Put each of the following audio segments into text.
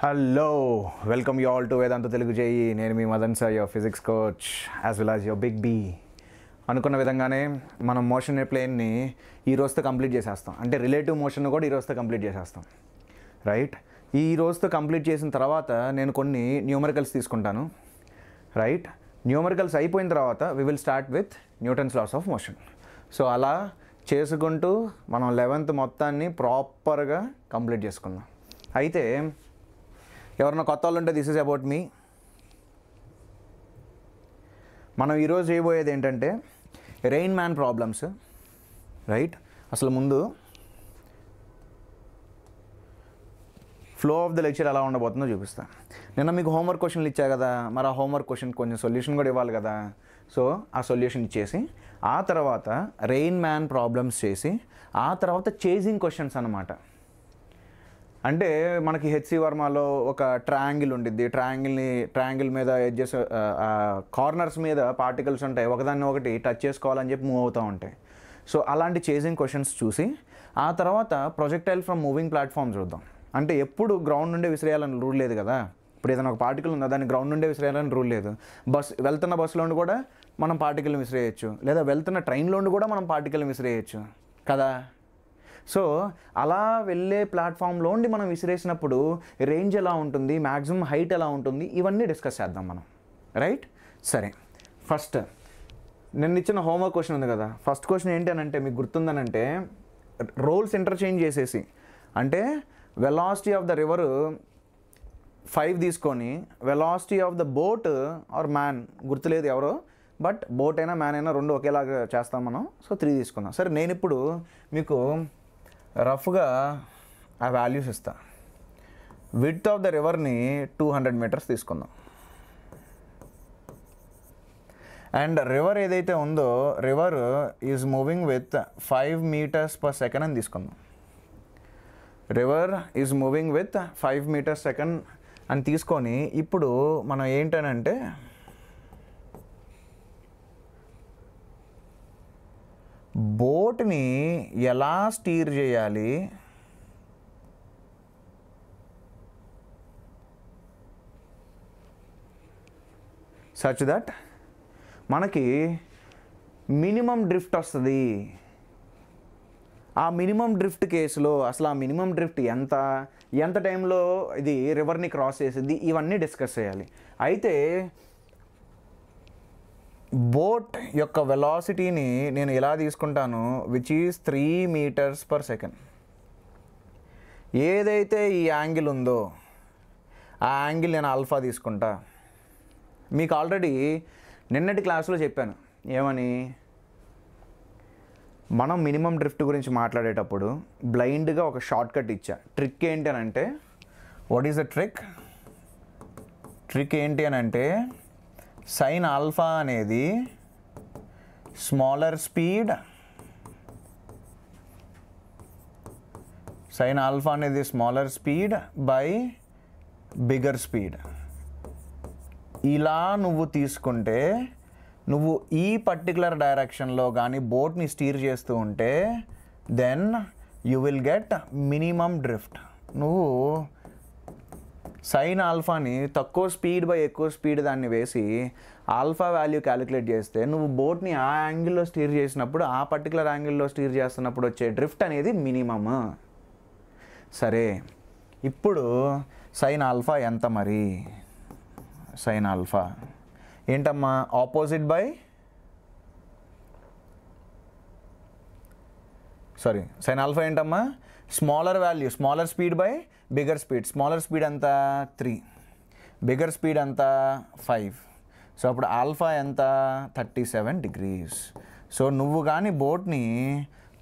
Hello welcome you all to Vedantu Telugu చేయి నేను మీ Madan sir your physics coach as well as your big B అనుకున్న విధంగానే మనం మోషన్ ప్లేన్ని ఈ రోజుతో కంప్లీట్ చేసేస్తాం అంటే రిలేటివ్ మోషన్ కూడా ఈ రోజుతో కంప్లీట్ చేసేస్తాం రైట్ ఈ రోజుతో కంప్లీట్ చేసిన తర్వాత నేను కొన్ని న్యూమరికల్స్ తీసుకుంటాను రైట్ న్యూమరికల్స్ అయిపోయిన తర్వాత we will start with Newton's laws of motion so అలా చేసుకుంటూ మనం లెవెన్త్ మొత్తాన్ని ప్రాపర్గా కంప్లీట్ చేసుకుందాం అయితే ఎవరైనా కొత్త వాళ్ళు ఉంటే దిస్ ఇస్ అబౌట్ మీ మనం ఈరోజు చేయబోయేది ఏంటంటే రెయిన్ మ్యాన్ ప్రాబ్లమ్స్ రైట్ అసలు ముందు ఫ్లో ఆఫ్ ద లెక్చర్ ఎలా ఉండబోతుందో చూపిస్తా నిన్న మీకు హోంవర్క్ క్వశ్చన్లు ఇచ్చా కదా మరి ఆ హోంవర్క్ క్వశ్చన్ కొంచెం సొల్యూషన్ కూడా ఇవ్వాలి కదా సో ఆ సొల్యూషన్ ఇచ్చేసి ఆ తర్వాత రెయిన్ మ్యాన్ ప్రాబ్లమ్స్ చేసి ఆ తర్వాత చేజింగ్ క్వశ్చన్స్ అనమాట అంటే మనకి హెచ్సి వర్మలో ఒక ట్రయాంగిల్ ఉండిద్ది ట్రయాంగిల్ని ట్రయాంగిల్ మీద ఎడ్జెస్ కార్నర్స్ మీద పార్టికల్స్ ఉంటాయి ఒకదాన్ని ఒకటి టచ్ చేసుకోవాలని చెప్పి మూవ్ అవుతూ ఉంటాయి సో అలాంటి చేసింగ్ క్వశ్చన్స్ చూసి ఆ తర్వాత ప్రొజెక్టైల్ ఫ్రమ్ మూవింగ్ ప్లాట్ఫామ్ చూద్దాం అంటే ఎప్పుడు గ్రౌండ్ నుండే విసిరేయాలని రూల్ లేదు కదా ఇప్పుడు ఏదైనా ఒక పార్టికల్ ఉందా దాన్ని గ్రౌండ్ నుండే విసిరేయాలని రూల్ లేదు బస్ వెళ్తున్న బస్సులో కూడా మనం పార్టికల్ని విసిరేయచ్చు లేదా వెళ్తున్న ట్రైన్లో కూడా మనం పార్టికల్ని విసిరేయచ్చు కదా సో అలా వెళ్ళే ప్లాట్ఫామ్లో ఉండి మనం విసిరేసినప్పుడు రేంజ్ ఎలా ఉంటుంది మ్యాక్సిమం హైట్ ఎలా ఉంటుంది ఇవన్నీ డిస్కస్ చేద్దాం మనం రైట్ సరే ఫస్ట్ నేను ఇచ్చిన హోంవర్క్ క్వశ్చన్ ఉంది కదా ఫస్ట్ క్వశ్చన్ ఏంటి అని అంటే మీకు గుర్తుందనంటే రోల్స్ ఇంటర్చేంజ్ చేసేసి అంటే velocity of the river five తీసుకొని velocity of the boat or man గుర్తులేదు ఎవరో బట్ బోట్ అయినా మ్యాన్ అయినా రెండు ఒకేలాగా చేస్తాం మనం సో త్రీ తీసుకుందాం సరే నేను ఇప్పుడు మీకు రఫ్గా ఆ వాల్యూస్ ఇస్తా విడ్త్ ఆఫ్ ద రివర్ని టూ హండ్రెడ్ మీటర్స్ తీసుకుందాం అండ్ రివర్ ఏదైతే ఉందో river is moving with five metres per second అని తీసుకుందాం river is moving with five metres second అని తీసుకొని ఇప్పుడు మనం ఏంటనంటే బోట్ని ఎలా స్టీర్ చేయాలి సచ్ దట్ మనకి మినిమం డ్రిఫ్ట్ వస్తుంది ఆ మినిమం డ్రిఫ్ట్ కేసులో అసలు ఆ మినిమం డ్రిఫ్ట్ ఎంత ఎంత టైంలో ఇది రివర్ని క్రాస్ చేసింది ఇవన్నీ డిస్కస్ చేయాలి అయితే బోట్ యొక్క వెలాసిటీని నేను ఎలా తీసుకుంటాను which is three metres per second ఏదైతే ఈ యాంగిల్ ఉందో ఆ యాంగిల్ నేను ఆల్ఫా తీసుకుంటా మీకు ఆల్రెడీ నిన్నటి క్లాసులో చెప్పాను ఏమని మనం మినిమం డ్రిఫ్ట్ గురించి మాట్లాడేటప్పుడు బ్లైండ్గా ఒక షార్ట్ కట్ ఇచ్చా ట్రిక్ ఏంటి అని అంటే what is the trick trick ఏంటి అని అంటే సైన్ ఆల్ఫా అనేది స్మాలర్ స్పీడ్ సైన్ ఆల్ఫా అనేది smaller speed by bigger speed ఇలా నువ్వు తీసుకుంటే నువ్వు ఈ పర్టికులర్ డైరెక్షన్లో కానీ బోట్ని స్టీర్ చేస్తూ ఉంటే then you will get minimum drift నువ్వు సైన్ ఆల్ఫాని తక్కువ స్పీడ్ బై ఎక్కువ స్పీడ్ దాన్ని వేసి ఆల్ఫా వాల్యూ క్యాలిక్యులేట్ చేస్తే నువ్వు బోట్ని ఆ యాంగిల్లో స్టీర్ చేసినప్పుడు ఆ పర్టికులర్ యాంగిల్లో స్టీర్ చేస్తున్నప్పుడు వచ్చే డ్రిఫ్ట్ అనేది మినిమమ్ సరే ఇప్పుడు సైన్ ఆల్ఫా ఎంత మరి సైన్ ఆల్ఫా ఏంటమ్మా opposite by sorry sine alpha ఏంటమ్మా smaller value smaller speed by bigger speed smaller speed ఎంత త్రీ బిగ్గర్ స్పీడ్ ఎంత ఫైవ్ సో అప్పుడు ఆల్ఫా ఎంత థర్టీ సెవెన్ డిగ్రీస్ సో నువ్వు కానీ బోట్ని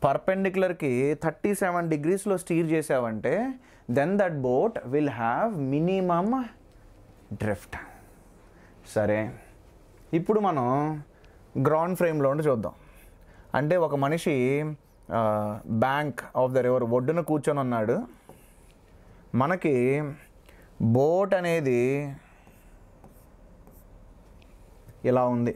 పర్పెండిక్యులర్కి థర్టీ సెవెన్ డిగ్రీస్లో స్టీర్ చేసావంటే then that boat will have minimum drift సరే ఇప్పుడు మనం గ్రౌండ్ ఫ్రేమ్లో ఉండి చూద్దాం అంటే ఒక మనిషి బ్యాంక్ ఆఫ్ ద రివర్ ఒడ్డున కూర్చొని ఉన్నాడు మనకి బోట్ అనేది ఇలా ఉంది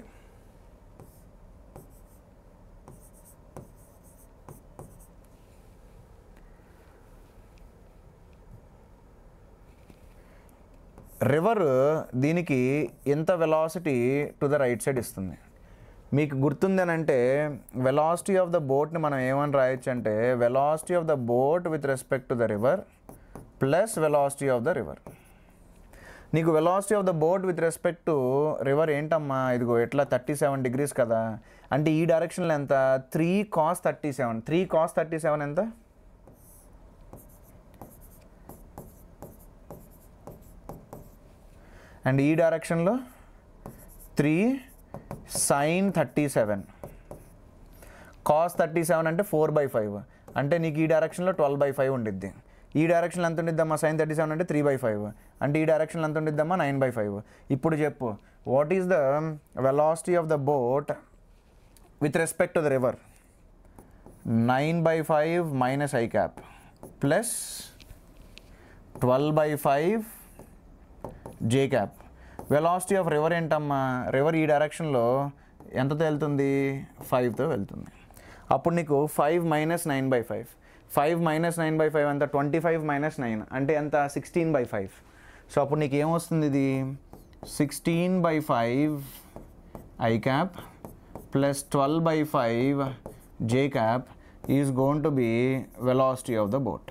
రివర్ దీనికి ఎంత velocity to the right side ఇస్తుంది మీకు అంటే వెలాసిటీ ఆఫ్ ద బోట్ని మనం ఏమని రాయొచ్చు అంటే velocity of the boat with respect to the river plus velocity of the river నీకు velocity of the boat with respect to river ఏంటమ్మా ఇదిగో ఎట్లా థర్టీ సెవెన్ డిగ్రీస్ కదా అంటే ఈ డైరెక్షన్లో ఎంత three cos thirty seven three cos thirty seven ఎంత అండ్ ఈ డైరెక్షన్లో three sine thirty seven cos thirty seven అంటే ఫోర్ బై ఫైవ్ అంటే నీకు ఈ డైరెక్షన్లో ట్వెల్వ్ బై ఫైవ్ ఉండిద్ది ఈ డైరెక్షన్ ఎంత ఉండిద్దామా సైన్ థర్టీ సెవెన్ అంటే త్రీ బై ఫైవ్ అంటే ఈ డైరెక్షన్ ఎంత ఉండిద్దామా నైన్ బై ఫైవ్ ఇప్పుడు చెప్పు what is the velocity of the boat with respect to the river nine by five minus i cap plus twelve by five j cap velocity of river ఏంటమ్మా river ఈ డైరెక్షన్లో ఎంతతో వెళ్తుంది ఫైవ్తో వెళ్తుంది అప్పుడు నీకు five minus nine by five five minus nine by five అంత ట్వంటీ ఫైవ్ మైనస్ నైన్ అంటే అంత సిక్స్టీన్ బై ఫైవ్ సో అప్పుడు నీకు ఏమొస్తుంది ఇది sixteen by five i cap plus twelve by five j cap is going to be velocity of the boat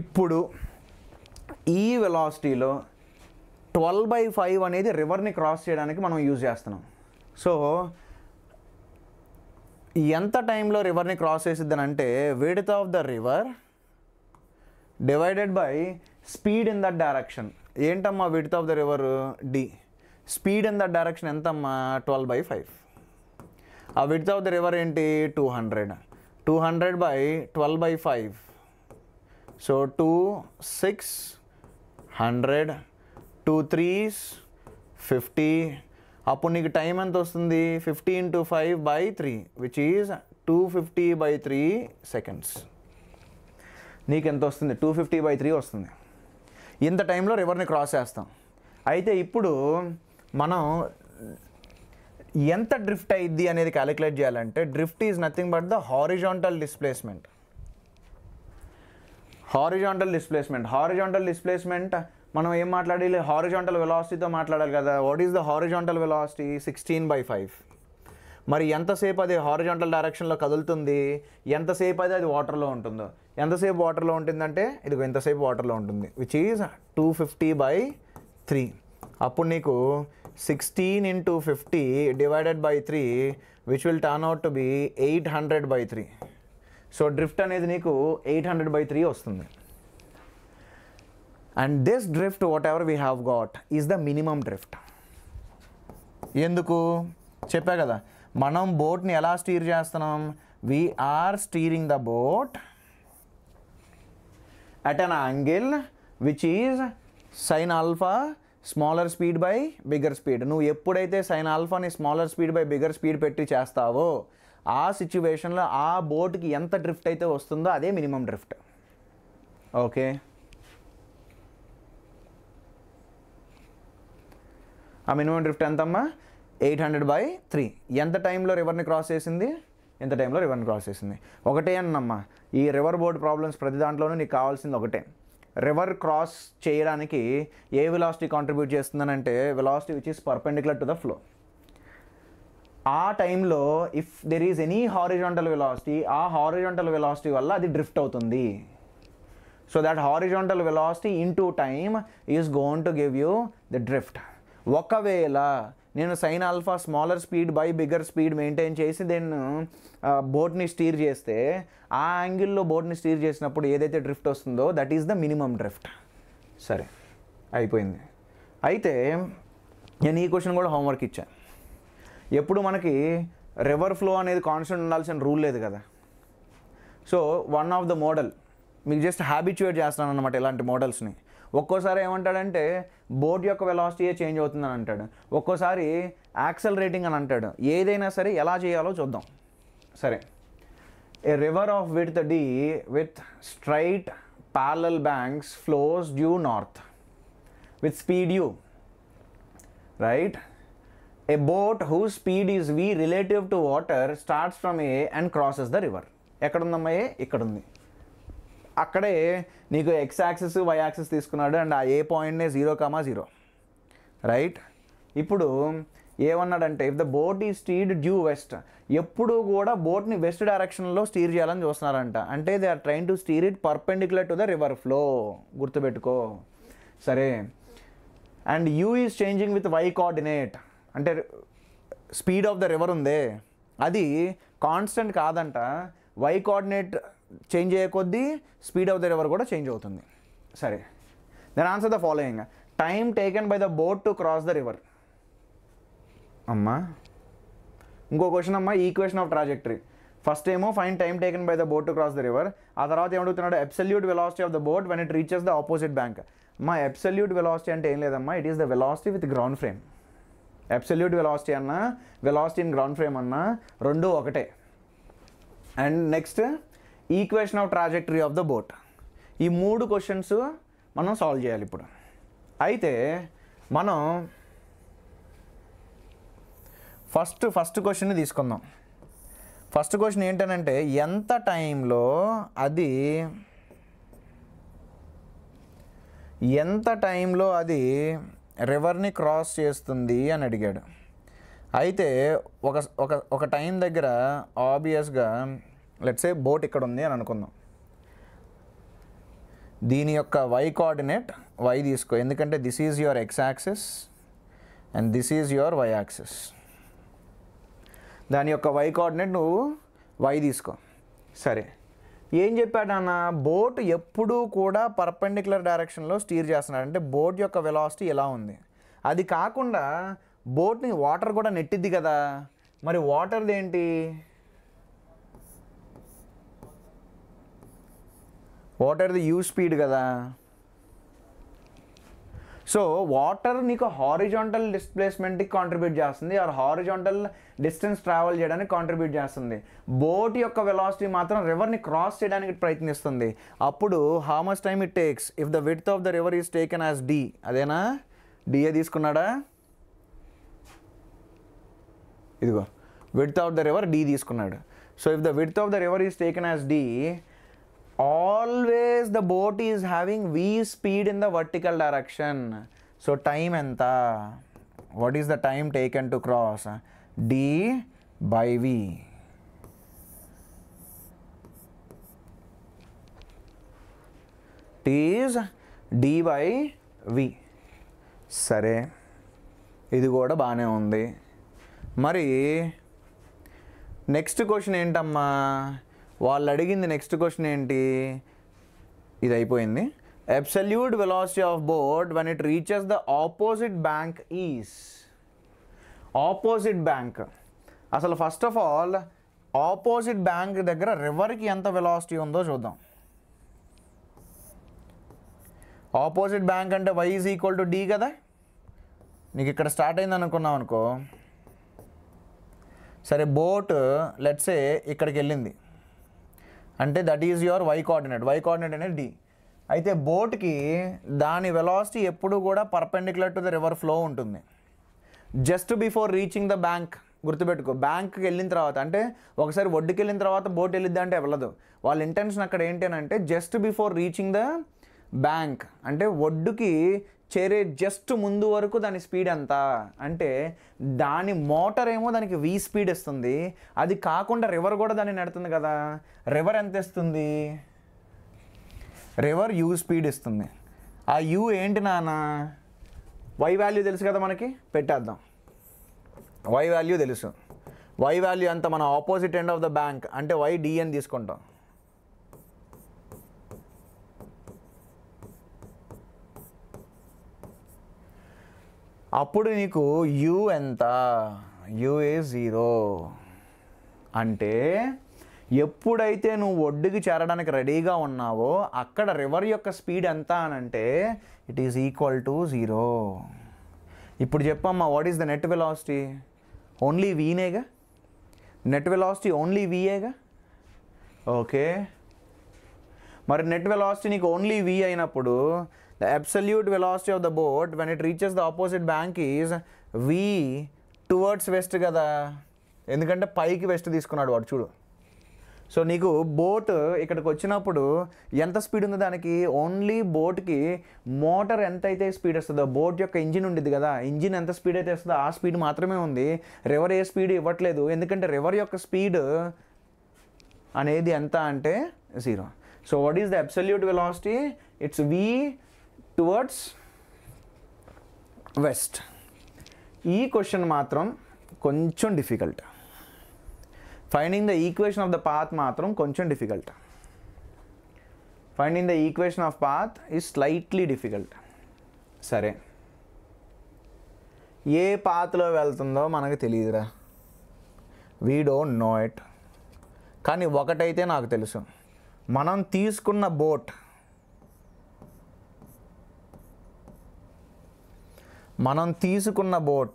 ఇప్పుడు ఈ వెలాసిటీలో twelve by five అనేది రివర్ని క్రాస్ చేయడానికి మనం యూజ్ చేస్తున్నాం సో ఎంత టైంలో రివర్ని క్రాస్ అని అంటే width of the river divided by speed in that direction ఏంటమ్మా width of the river d speed in that direction ఎంతమ్మా ట్వెల్వ్ బై ఫైవ్ ఆ విడ్త్ ఆఫ్ ద రివర్ ఏంటి two hundred two hundred by twelve by five so two six hundred two threes fifty అప్పుడు నీకు time ఎంత వస్తుంది fifty to five by three which is two fifty by three seconds నీకు ఎంత వస్తుంది two fifty by three వస్తుంది ఇంత టైంలో రివర్ని క్రాస్ చేస్తాం అయితే ఇప్పుడు మనం ఎంత డ్రిఫ్ట్ అయ్యిద్ది అనేది క్యాలిక్యులేట్ చేయాలంటే drift is nothing but the horizontal displacement horizontal displacement horizontal displacement మనం ఏం మాట్లాడాలి హారిజాంటల్ వెలాసిటీతో మాట్లాడాలి కదా what is the horizontal velocity sixteen by five మరి ఎంతసేపు అది హారిజాంటల్ డైరెక్షన్లో కదులుతుంది ఎంతసేపు అది అది వాటర్లో ఉంటుందో ఎంతసేపు వాటర్లో ఉంటుందంటే ఇది ఎంతసేపు వాటర్లో ఉంటుంది which is two fifty by three అప్పుడు నీకు sixteen into fifty divided by three which will turn out to be eight hundred by three so drift అనేది నీకు ఎయిట్ హండ్రెడ్ బై త్రీ వస్తుంది and this drift whatever we have got is the minimum drift ఎందుకు చెప్పా కదా మనం బోట్ని ఎలా steer చేస్తున్నాం we are steering the boat at an angle which is sine alpha smaller speed by bigger speed నువ్వు ఎప్పుడైతే సైన్ ఆల్ఫాని smaller speed by bigger speed పెట్టి చేస్తావో ఆ సిచ్యువేషన్లో ఆ బోట్కి ఎంత డ్రిఫ్ట్ అయితే వస్తుందో అదే మినిమం డ్రిఫ్ట్ ఓకే ఆ మినిమం డ్రిఫ్ట్ ఎంత అమ్మా ఎయిట్ హండ్రెడ్ బై త్రీ ఎంత టైంలో రివర్ని క్రాస్ చేసింది ఎంత టైంలో రివర్ని క్రాస్ చేసింది ఒకటే అన్నమ్మా ఈ రివర్ బోర్డ్ ప్రాబ్లమ్స్ ప్రతి దాంట్లోనూ నీకు కావాల్సింది ఒకటే రివర్ క్రాస్ చేయడానికి ఏ వెలాసిటీ కాంట్రిబ్యూట్ చేస్తుందనంటే velocity which is perpendicular to the flow ఆ టైంలో if there is any horizontal velocity ఆ హారిజాంటల్ వెలాసిటీ వల్ల అది డ్రిఫ్ట్ అవుతుంది so that horizontal velocity into time is going to give you the drift ఒకవేళ నేను sine alpha smaller speed by bigger speed maintain చేసి నేను బోట్ని stir చేస్తే ఆ యాంగిల్లో బోట్ని స్టీర్ చేసినప్పుడు ఏదైతే డ్రిఫ్ట్ వస్తుందో that is the minimum drift సరే అయిపోయింది అయితే నేను ఈ క్వశ్చన్ కూడా హోంవర్క్ ఇచ్చాను ఎప్పుడు మనకి రివర్ ఫ్లో అనేది కాన్స్టెంట్ ఉండాల్సిన రూల్ లేదు కదా so one of the model మీకు జస్ట్ హ్యాబిచ్యువేట్ చేస్తాను అనమాట ఇలాంటి మోడల్స్ని ఒక్కోసారి ఏమంటాడంటే బోర్డు యొక్క వెలాసిటీయే చేంజ్ అవుతుందని అంటాడు ఒక్కోసారి యాక్సల్ రేటింగ్ అని అంటాడు ఏదైనా సరే ఎలా చేయాలో చూద్దాం సరే a river of width d with straight parallel banks flows due north with speed u right a boat who speed is v relative to water starts from A and crosses the river ఎక్కడుందమ్మా A ఇక్కడ ఉంది అక్కడే నీకు x axis y axis తీసుకున్నాడు and ఆ A పాయింట్నే zero comma zero right ఇప్పుడు ఏమన్నాడంటే if the boat is steered due west ఎప్పుడు కూడా బోట్ని వెస్ట్ డైరెక్షన్లో స్టీర్ చేయాలని చూస్తున్నారంట అంటే they are trying to steer it perpendicular to the river flow గుర్తుపెట్టుకో సరే and u is changing with y coordinate అంటే స్పీడ్ ఆఫ్ ద రివర్ ఉందే అది కాన్స్టెంట్ కాదంట వై కోఆర్డినేట్ చేంజ్ అయ్యే కొద్దీ స్పీడ్ ఆఫ్ ద రివర్ కూడా చేంజ్ అవుతుంది సరే then answer the following time taken by the boat to cross the river అమ్మా ఇంకో క్వశ్చన్ అమ్మా ఈక్వేషన్ ఆఫ్ ట్రాజెక్టరీ ఫస్ట్ ఏమో find time taken by the boat to cross the river ఆ తర్వాత ఏమడుగుతున్నాడు absolute velocity of the boat when it reaches the opposite bank మా absolute velocity అంటే ఏం లేదమ్మా it is the velocity with ground frame absolute velocity అన్నా velocity in ground frame అన్నా రెండు ఒకటే and next equation of trajectory of the boat ఈ మూడు క్వశ్చన్స్ మనం సాల్వ్ చేయాలి ఇప్పుడు అయితే మనం ఫస్ట్ ఫస్ట్ క్వశ్చన్ తీసుకుందాం ఫస్ట్ క్వశ్చన్ ఏంటనంటే ఎంత టైంలో అది ఎంత టైంలో అది రివర్ని క్రాస్ చేస్తుంది అని అడిగాడు అయితే ఒక ఒక ఒక టైం దగ్గర ఆబ్వియస్గా లెట్సే బోట్ ఇక్కడ ఉంది అని అనుకుందాం దీని యొక్క వై కోఆర్డినేట్ వై తీసుకో ఎందుకంటే this is your x axis and this is your y axis దాని యొక్క వై కోఆర్డినేట్ నువ్వు వై తీసుకో సరే ఏం చెప్పాడు అన్న బోట్ ఎప్పుడూ కూడా పర్పెండిక్యులర్ డైరెక్షన్లో స్టీర్ చేస్తున్నాడు అంటే బోట్ యొక్క వెలాసిటీ ఎలా ఉంది అది కాకుండా బోట్ని వాటర్ కూడా నెట్టిద్ది కదా మరి వాటర్ది ఏంటి వాటర్ ది యూ స్పీడ్ కదా సో వాటర్ నీకు హారిజాంటల్ డిస్ప్లేస్మెంట్కి కాంట్రిబ్యూట్ చేస్తుంది ఆర్ హారిజాంటల్ డిస్టెన్స్ ట్రావెల్ చేయడానికి కాంట్రిబ్యూట్ చేస్తుంది బోట్ యొక్క వెలాసిటీ మాత్రం రివర్ని క్రాస్ చేయడానికి ప్రయత్నిస్తుంది అప్పుడు how much time it takes if the width of the river is taken as d అదేనా డిఏ తీసుకున్నాడా ఇదిగో width of the river d తీసుకున్నాడు so if the width of the river is taken as d always the boat is having v speed in the vertical direction so time ఎంత what is the time taken to cross d by v is d by v సరే ఇది కూడా బాగానే ఉంది మరి next question ఏంటమ్మా వాళ్ళు అడిగింది నెక్స్ట్ క్వశ్చన్ ఏంటి ఇది అయిపోయింది absolute velocity of boat when it reaches the opposite bank is opposite bank అసలు first of all opposite bank దగ్గర రివర్కి ఎంత వెలాసిటీ ఉందో చూద్దాం ఆపోజిట్ బ్యాంక్ అంటే y is equal to d కదా నీకు ఇక్కడ స్టార్ట్ అయింది అనుకున్నాం అనుకో సరే బోట్ లెట్సే ఇక్కడికి వెళ్ళింది అంటే that is your y coordinate y coordinate అనేది డి అయితే బోట్కి దాని వెలాసిటీ ఎప్పుడు కూడా perpendicular to the river flow ఉంటుంది just before reaching the bank గుర్తుపెట్టుకో బ్యాంక్కి వెళ్ళిన తర్వాత అంటే ఒకసారి ఒడ్డుకి వెళ్ళిన తర్వాత బోట్ వెళ్ళిద్దా అంటే వెళ్ళదు వాళ్ళ ఇంటెన్షన్ అక్కడ ఏంటి అని అంటే just before reaching the bank అంటే ఒడ్డుకి చేరే జస్ట్ ముందు వరకు దాని స్పీడ్ ఎంత అంటే దాని మోటార్ ఏమో దానికి వీ స్పీడ్ ఇస్తుంది అది కాకుండా రివర్ కూడా దాన్ని నడుతుంది కదా రివర్ ఎంత ఇస్తుంది రివర్ యూ స్పీడ్ ఇస్తుంది ఆ యూ ఏంటి నాన్న వై వాల్యూ తెలుసు కదా మనకి పెట్టేద్దాం వై వాల్యూ తెలుసు వై వాల్యూ అంత మన opposite end of the bank అంటే వై డిఎన్ తీసుకుంటాం అప్పుడు నీకు యు ఎంత యు ఏ జీరో అంటే ఎప్పుడైతే నువ్వు ఒడ్డుకి చేరడానికి రెడీగా ఉన్నావో అక్కడ రివర్ యొక్క స్పీడ్ ఎంత అని అంటే it is equal to zero ఇప్పుడు చెప్పమ్మా what is the net velocity only వీనేగా నెట్ వెలాసిటీ ఓన్లీ వీయేగా ఓకే మరి నెట్ వెలాసిటీ నీకు ఓన్లీ వి అయినప్పుడు The absolute velocity of the boat when it reaches the opposite bank is v towards west కదా ఎందుకంటే పైకి వెస్ట్ తీసుకున్నాడు వాడు చూడు సో నీకు బోట్ ఇక్కడికి వచ్చినప్పుడు ఎంత స్పీడ్ ఉందో దానికి ఓన్లీ బోట్కి మోటార్ ఎంత అయితే స్పీడ్ వస్తుందో బోట్ యొక్క ఇంజిన్ ఉండిద్ది కదా ఇంజిన్ ఎంత స్పీడ్ అయితే వస్తుందో ఆ స్పీడ్ మాత్రమే ఉంది రివర్ ఏ స్పీడ్ ఇవ్వట్లేదు ఎందుకంటే రివర్ యొక్క స్పీడ్ అనేది ఎంత అంటే zero so what is the absolute velocity it's v towards west ఈ క్వశ్చన్ మాత్రం కొంచెం difficult finding the equation of the path మాత్రం కొంచెం difficult finding the equation of path is slightly difficult సరే ఏ పాత్లో వెళ్తుందో మనకు తెలియదురా వీ డోంట్ నో ఇట్ కానీ ఒకటైతే నాకు తెలుసు మనం తీసుకున్న బోట్ మనం తీసుకున్న boat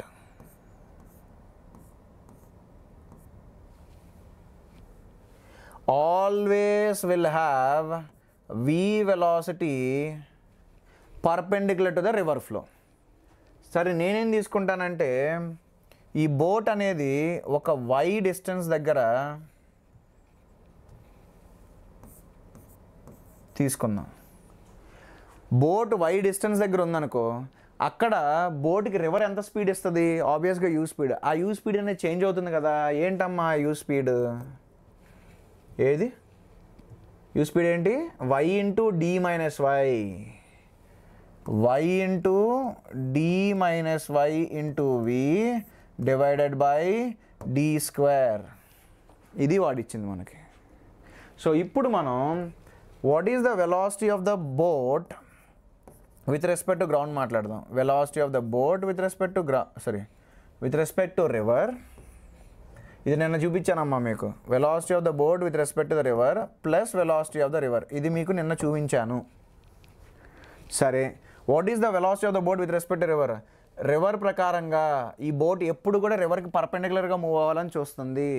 always will have we velocity perpendicular to the river flow సరే నేనేం తీసుకుంటానంటే ఈ బోట్ అనేది ఒక వై డిస్టెన్స్ దగ్గర తీసుకుందాం బోట్ వై డిస్టెన్స్ దగ్గర ఉందనుకో అక్కడ బోట్కి రివర్ ఎంత స్పీడ్ ఇస్తుంది ఆబ్వియస్గా యూ స్పీడ్ ఆ యూ స్పీడ్ అనేది చేంజ్ అవుతుంది కదా ఏంటమ్మా యూ స్పీడ్ ఏది యూ స్పీడ్ ఏంటి y into d minus y y into d minus y into v divided by d square ఇది వాడిచ్చింది మనకి సో ఇప్పుడు మనం what is the velocity of the boat with respect to ground మాట్లాడదాం velocity of the boat with respect to గ్రా sorry with respect to river ఇది నిన్న చూపించానమ్మా మీకు velocity of the boat with respect to the river plus velocity of the river ఇది మీకు నిన్న చూపించాను సరే what is the velocity of the boat with respect to river river ప్రకారంగా ఈ బోట్ ఎప్పుడు కూడా రివర్కి పర్పెండికులర్గా మూవ్ అవ్వాలని చూస్తుంది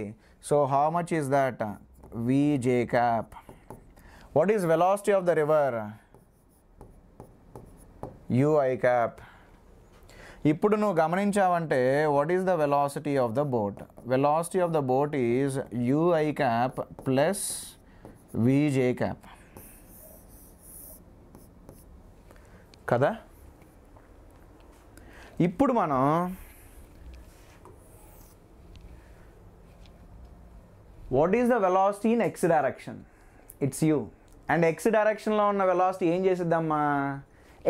so how much is that v j cap what is velocity of the river ui cap ఇప్పుడు నువ్వు గమనించావంటే what is the velocity of the boat velocity of the boat is u i cap plus v j cap కదా ఇప్పుడు మనం what is the velocity in x direction it's u and x డైరెక్షన్లో ఉన్న velocity ఏం చేసిద్దామా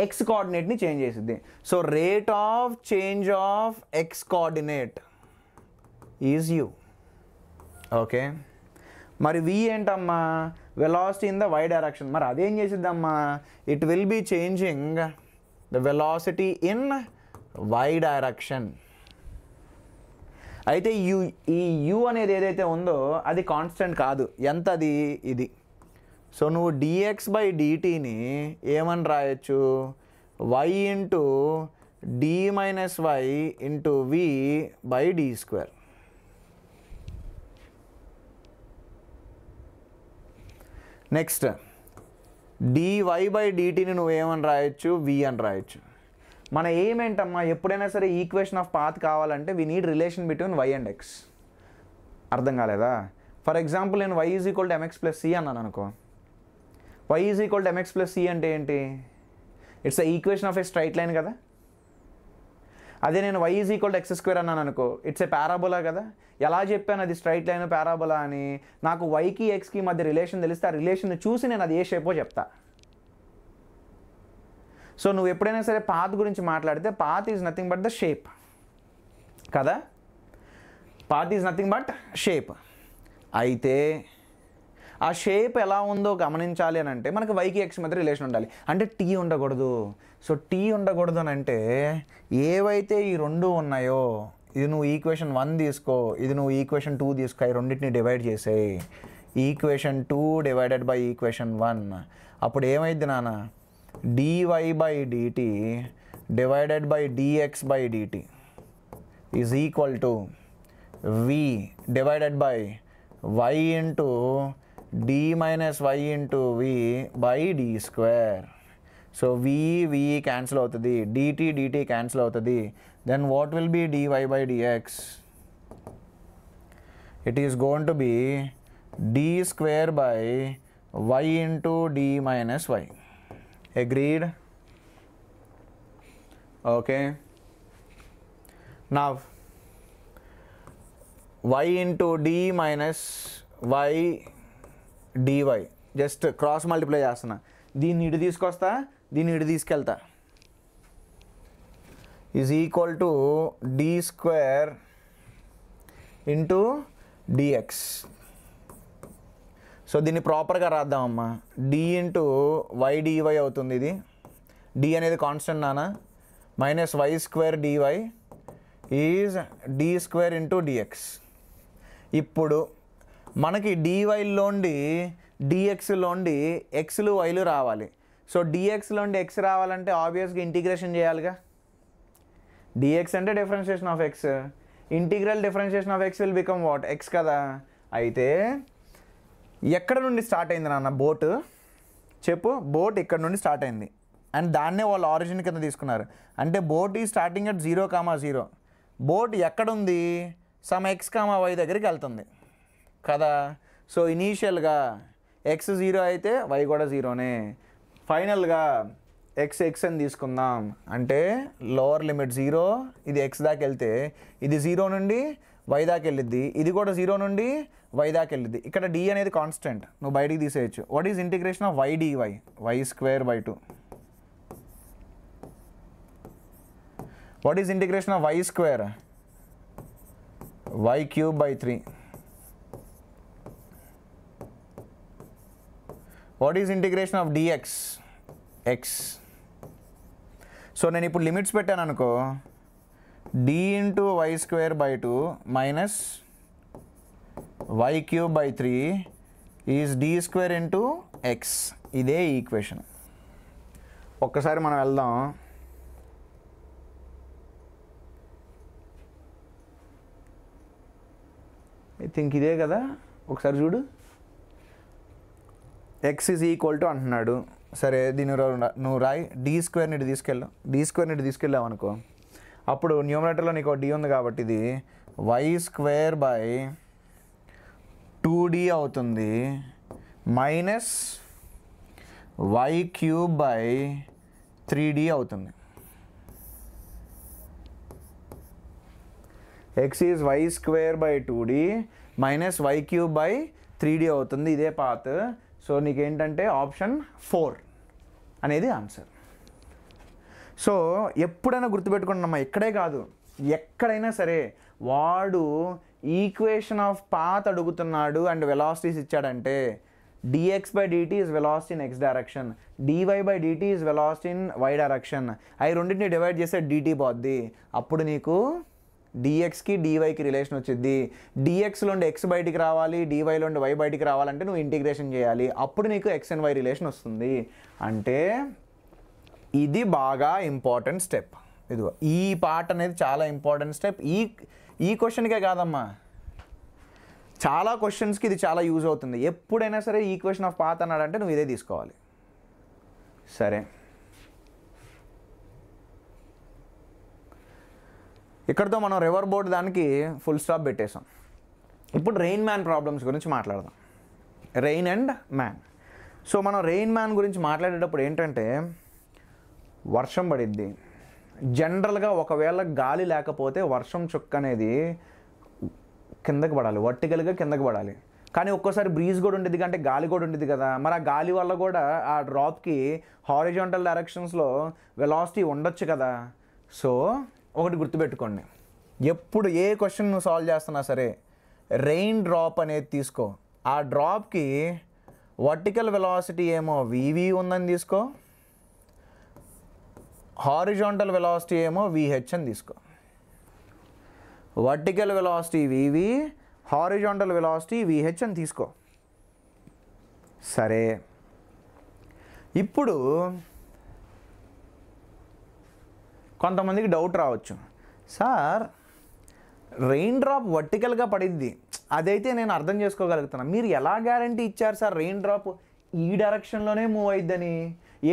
ఎక్స్ కోఆర్డినేట్ని చేంజ్ చేసిద్ది so rate of change of x coordinate is u okay మరి వి ఏంటమ్మా velocity in the y direction మరి అదేం చేసిద్దమ్మా it will be changing the velocity in y direction అయితే యు ఈ యు అనేది ఏదైతే ఉందో అది కాన్స్టెంట్ కాదు ఎంత అది ఇది సో నువ్వు డిఎక్స్ బై డిటీని ఏమని రాయొచ్చు y into d minus y into v by d square next d y by డిటీని నువ్వేమని రాయొచ్చు వి అని రాయొచ్చు మన ఏమేంటమ్మా ఏంటమ్మా ఎప్పుడైనా సరే ఈక్వేషన్ ఆఫ్ పాత్ కావాలంటే we need relation between y and x అర్థం కాలేదా ఫర్ ఎగ్జాంపుల్ నేను y is equal to m x plus c అన్నాను అనుకో y is equal to m x plus c అంటే ఏంటి it's a equation of a straight line కదా అదే నేను y is equal to x square అన్నాను అనుకో ఇట్స్ ఏ పారాబోలా కదా ఎలా చెప్పాను అది స్ట్రైట్ లైన్ పారాబోలా అని నాకు వైకి ఎక్స్కి మధ్య రిలేషన్ తెలిస్తే ఆ రిలేషన్ చూసి నేను అది ఏ షేపో చెప్తా సో నువ్వు ఎప్పుడైనా సరే పాత్ గురించి మాట్లాడితే path is nothing but the shape కదా path is nothing but shape అయితే ఆ షేప్ ఎలా ఉందో గమనించాలి అని అంటే మనకు వైకి ఎక్స్ మధ్య రిలేషన్ ఉండాలి అంటే టీ ఉండకూడదు సో టీ ఉండకూడదు అని అంటే ఏవైతే ఈ రెండు ఉన్నాయో ఇది నువ్వు ఈక్వేషన్ వన్ తీసుకో ఇది నువ్వు ఈక్వేషన్ టూ తీసుకో ఈ రెండింటిని డివైడ్ చేసేయి equation two divided by equation one అప్పుడు ఏమైంది నాన్న d y by d t divided by d x by d t is equal to v divided by y into d minus y into v by d square. So v, v cancel out the dt, dt cancel out the then what will be dy by dx? It is going to be d square by y into d minus y. Agreed? Okay. Now, y into d minus y d y just cross multiply చేస్తున్నా దీన్ని ఇటు తీసుకొస్తా దీన్ని ఇటు తీసుకెళ్తా is equal to d square into d x so దీన్ని ప్రాపర్గా రాద్దామమ్మా డి ఇంటూ వై డివై అవుతుంది ఇది డి అనేది కాన్స్టెంట్ నాన్న minus y square d y is d square into d x ఇప్పుడు మనకి డివైలోండి డిఎక్స్లోండి ఎక్స్లు వైలు రావాలి సో డిఎక్స్లోండి ఎక్స్ రావాలంటే ఆబ్వియస్గా ఇంటిగ్రేషన్ చేయాలిగా డిఎక్స్ అంటే differentiation of x integral differentiation of x will become what x కదా అయితే ఎక్కడ నుండి స్టార్ట్ అయింది నాన్న బోట్ చెప్పు బోట్ ఇక్కడ నుండి స్టార్ట్ అయింది అండ్ దాన్నే వాళ్ళు ఆరిజిన్ కింద తీసుకున్నారు అంటే బోట్ ఈ starting at zero comma zero boat ఎక్కడుంది సమ్ ఎక్స్ కామా వై దగ్గరికి వెళ్తుంది కదా సో ఇనీషియల్గా ఎక్స్ జీరో అయితే వై కూడా జీరోనే ఫైనల్గా ఎక్స్ ఎక్స్ అని తీసుకుందాం అంటే లోవర్ లిమిట్ జీరో ఇది ఎక్స్ దాకా వెళ్తే ఇది జీరో నుండి వై దాకా వెళ్ళిద్ది ఇది కూడా జీరో నుండి వై దాకా వెళ్ళిద్ది ఇక్కడ డి అనేది కాన్స్టెంట్ నువ్వు బయటికి తీసేయచ్చు what is integration of y y y square by two what is integration of y square y cube by three what is integration of d x x so నేను ఇప్పుడు limits పెట్టాను అనుకో d into y square by two minus y cube by three is d square into x ఇదే equation ఒక్కసారి మనం వెళ్దాం I think ఇదే కదా ఒకసారి చూడు ఎక్స్ ఈజ్ ఈక్వల్ టు అంటున్నాడు సరే దీని నువ్వు రాయి డీ స్క్వేర్ నీటి తీసుకెళ్ళా డీ స్క్వేర్ నీటి తీసుకెళ్ళావు అనుకో అప్పుడు న్యూమినేటర్లో నీకు డి ఉంది కాబట్టి ఇది y square by two d అవుతుంది minus y cube by three d అవుతుంది x is y square by two d minus y cube by three d అవుతుంది ఇదే పాత్ సో నీకు ఏంటంటే ఆప్షన్ ఫోర్ అనేది ఆన్సర్ సో ఎప్పుడైనా గుర్తుపెట్టుకుంటున్నామా ఇక్కడే కాదు ఎక్కడైనా సరే వాడు ఈక్వేషన్ ఆఫ్ పాత్ అడుగుతున్నాడు అండ్ వెలాసిటీస్ ఇచ్చాడంటే d x by dt is velocity in x direction d y by dt is velocity in y direction అవి రెండింటిని డివైడ్ చేస్తే dt పోద్ది అప్పుడు నీకు డిఎక్స్కి డివైకి రిలేషన్ వచ్చింది డిఎక్స్లో ఎక్స్ బయటికి రావాలి డివైలో వై బయటికి రావాలంటే నువ్వు ఇంటిగ్రేషన్ చేయాలి అప్పుడు నీకు ఎక్స్ అండ్ వై రిలేషన్ వస్తుంది అంటే ఇది బాగా ఇంపార్టెంట్ స్టెప్ ఇదిగో ఈ పార్ట్ అనేది చాలా ఇంపార్టెంట్ స్టెప్ ఈ ఈ క్వశ్చన్కే కాదమ్మా చాలా క్వశ్చన్స్కి ఇది చాలా యూజ్ అవుతుంది ఎప్పుడైనా సరే ఈక్వేషన్ ఆఫ్ పాత్ అన్నాడంటే నువ్వు ఇదే తీసుకోవాలి సరే ఇక్కడతో మనం రివర్ బోర్డ్ దానికి ఫుల్ స్టాప్ పెట్టేశాం ఇప్పుడు రెయిన్ మ్యాన్ ప్రాబ్లమ్స్ గురించి మాట్లాడదాం రెయిన్ అండ్ మ్యాన్ సో మనం రెయిన్ మ్యాన్ గురించి మాట్లాడేటప్పుడు ఏంటంటే వర్షం పడిద్ది జనరల్గా ఒకవేళ గాలి లేకపోతే వర్షం చుక్క అనేది కిందకి పడాలి వర్టికల్గా కిందకి పడాలి కానీ ఒక్కోసారి బ్రీజ్ కూడా ఉండేది అంటే గాలి కూడా ఉండేది కదా మరి ఆ గాలి వల్ల కూడా ఆ డ్రాప్కి హారిజాంటల్ డైరెక్షన్స్లో వెలాసిటీ ఉండొచ్చు కదా సో ఒకటి గుర్తుపెట్టుకోండి ఎప్పుడు ఏ క్వశ్చన్ నువ్వు సాల్వ్ చేస్తున్నా సరే రెయిన్ డ్రాప్ అనేది తీసుకో ఆ డ్రాప్కి వర్టికల్ వెలాసిటీ ఏమో వివి ఉందని తీసుకో హారిజాంటల్ వెలాసిటీ ఏమో విహెచ్ అని తీసుకో vertical velocity v v horizontal velocity v h అని తీసుకో సరే ఇప్పుడు కొంతమందికి డౌట్ రావచ్చు సార్ రెయిన్ డ్రాప్ వర్టికల్గా పడిద్ది అదైతే నేను అర్థం చేసుకోగలుగుతాను మీరు ఎలా గ్యారంటీ ఇచ్చారు సార్ రెయిన్ డ్రాప్ ఈ డైరెక్షన్లోనే మూవ్ అయిద్దని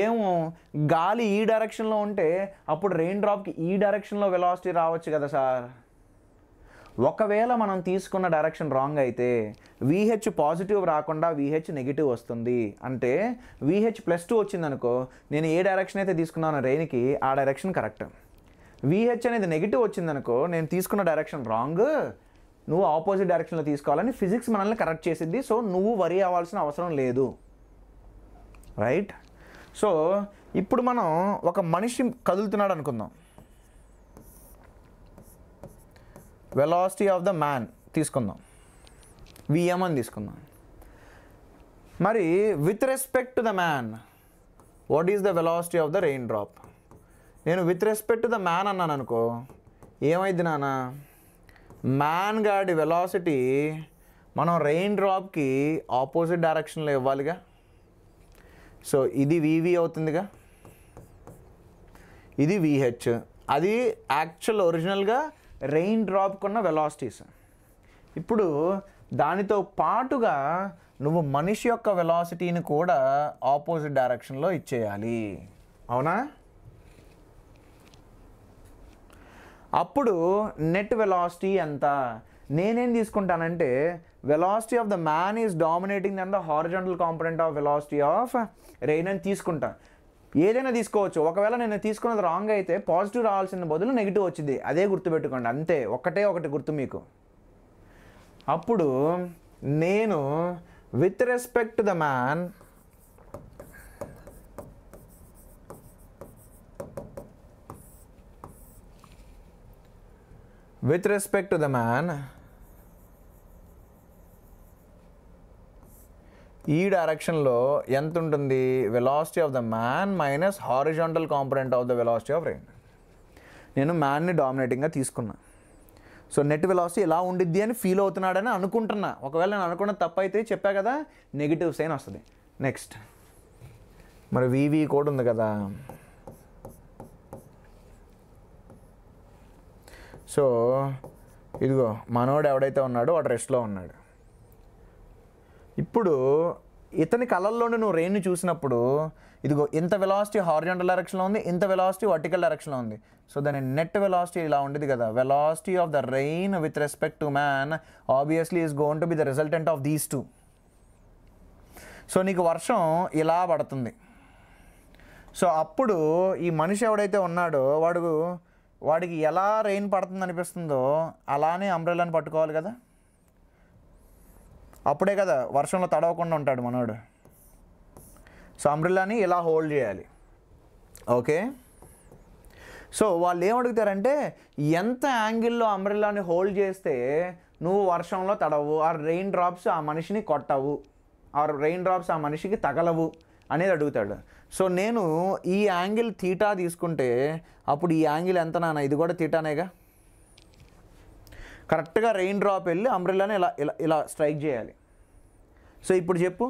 ఏమో గాలి ఈ డైరెక్షన్లో ఉంటే అప్పుడు రెయిన్ డ్రాప్కి ఈ డైరెక్షన్లో వెలాసిటీ రావచ్చు కదా సార్ ఒకవేళ మనం తీసుకున్న డైరెక్షన్ రాంగ్ అయితే విహెచ్ పాజిటివ్ రాకుండా విహెచ్ నెగిటివ్ వస్తుంది అంటే విహెచ్ ప్లస్ టూ వచ్చిందనుకో నేను ఏ డైరెక్షన్ అయితే తీసుకున్నాను రెయిన్కి ఆ డైరెక్షన్ కరెక్ట్ విహెచ్ అనేది నెగిటివ్ వచ్చిందనుకో నేను తీసుకున్న డైరెక్షన్ రాంగ్ నువ్వు ఆపోజిట్ డైరెక్షన్లో తీసుకోవాలని ఫిజిక్స్ మనల్ని కరెక్ట్ చేసిద్ది సో నువ్వు వరి అవ్వాల్సిన అవసరం లేదు రైట్ సో ఇప్పుడు మనం ఒక మనిషి కదులుతున్నాడు అనుకుందాం వెలాసిటీ ఆఫ్ ద మ్యాన్ తీసుకుందాం విఎం అని తీసుకుందాం మరి with respect to the man what is the velocity of the rain drop నేను with respect to the man అన్నాను అనుకో ఏమైంది నాన్న మ్యాన్ గాడి వెలాసిటీ మనం రెయిన్ డ్రాప్కి ఆపోజిట్ డైరెక్షన్లో ఇవ్వాలిగా సో ఇది వివి అవుతుందిగా ఇది విహెచ్ అది యాక్చువల్ ఒరిజినల్గా రెయిన్ డ్రాప్కున్న వెలాసిటీస్ ఇప్పుడు దానితో పాటుగా నువ్వు మనిషి యొక్క వెలాసిటీని కూడా ఆపోజిట్ డైరెక్షన్లో ఇచ్చేయాలి అవునా అప్పుడు నెట్ వెలాసిటీ ఎంత నేనేం తీసుకుంటానంటే velocity of the man is dominating and the horizontal component of velocity of rain అని తీసుకుంటాను ఏదైనా తీసుకోవచ్చు ఒకవేళ నేను తీసుకున్నది రాంగ్ అయితే పాజిటివ్ రావాల్సిన బదులు నెగిటివ్ వచ్చింది అదే గుర్తుపెట్టుకోండి అంతే ఒకటే ఒకటి గుర్తు మీకు అప్పుడు నేను with respect the man with respect the man ఈ డైరెక్షన్లో ఎంత ఉంటుంది velocity of the man minus horizontal component of the velocity of rain నేను మ్యాన్ని డామినేటింగ్గా తీసుకున్నా సో నెట్ వెలాసిటీ ఇలా ఉండిద్ది అని ఫీల్ అవుతున్నాడని అనుకుంటున్నా ఒకవేళ నేను అనుకున్న తప్పు అయితే చెప్పా కదా నెగిటివ్ సైన్ వస్తుంది నెక్స్ట్ మరి వివి కూడా ఉంది కదా సో ఇదిగో మనోడు ఎవడైతే ఉన్నాడో వాడు రెస్ట్లో ఉన్నాడు ఇప్పుడు ఇతని కళల్లోనే నువ్వు రెయిన్ చూసినప్పుడు ఇదిగో ఇంత వెలాసిటీ హారిజాంటల్ డైరెక్షన్లో ఉంది ఇంత వెలాసిటీ వర్టికల్ డైరెక్షన్లో ఉంది సో దాని నెట్ వెలాసిటీ ఇలా ఉండేది కదా velocity of the rain with respect to man obviously is going to be the resultant of these two so నీకు వర్షం ఇలా పడుతుంది సో అప్పుడు ఈ మనిషి ఎవడైతే ఉన్నాడో వాడు వాడికి ఎలా రెయిన్ పడుతుంది అనిపిస్తుందో అలానే అంబ్రెల్లాని పట్టుకోవాలి కదా అప్పుడే కదా వర్షంలో తడవకుండా ఉంటాడు మనోడు సో అంబ్రిల్లాని ఇలా హోల్డ్ చేయాలి ఓకే సో వాళ్ళు ఏమడుగుతారంటే ఎంత యాంగిల్లో అంబ్రిల్లాని హోల్డ్ చేస్తే నువ్వు వర్షంలో తడవు ఆ రెయిన్ డ్రాప్స్ ఆ మనిషిని కొట్టవు ఆ రెయిన్ డ్రాప్స్ ఆ మనిషికి తగలవు అనేది అడుగుతాడు సో నేను ఈ యాంగిల్ తీటా తీసుకుంటే అప్పుడు ఈ యాంగిల్ ఎంత నాన్న ఇది కూడా తీటానేగా కరెక్ట్గా రెయిన్ డ్రాప్ వెళ్ళి అంబ్రెల్లాని ఇలా ఇలా ఇలా స్ట్రైక్ చేయాలి సో ఇప్పుడు చెప్పు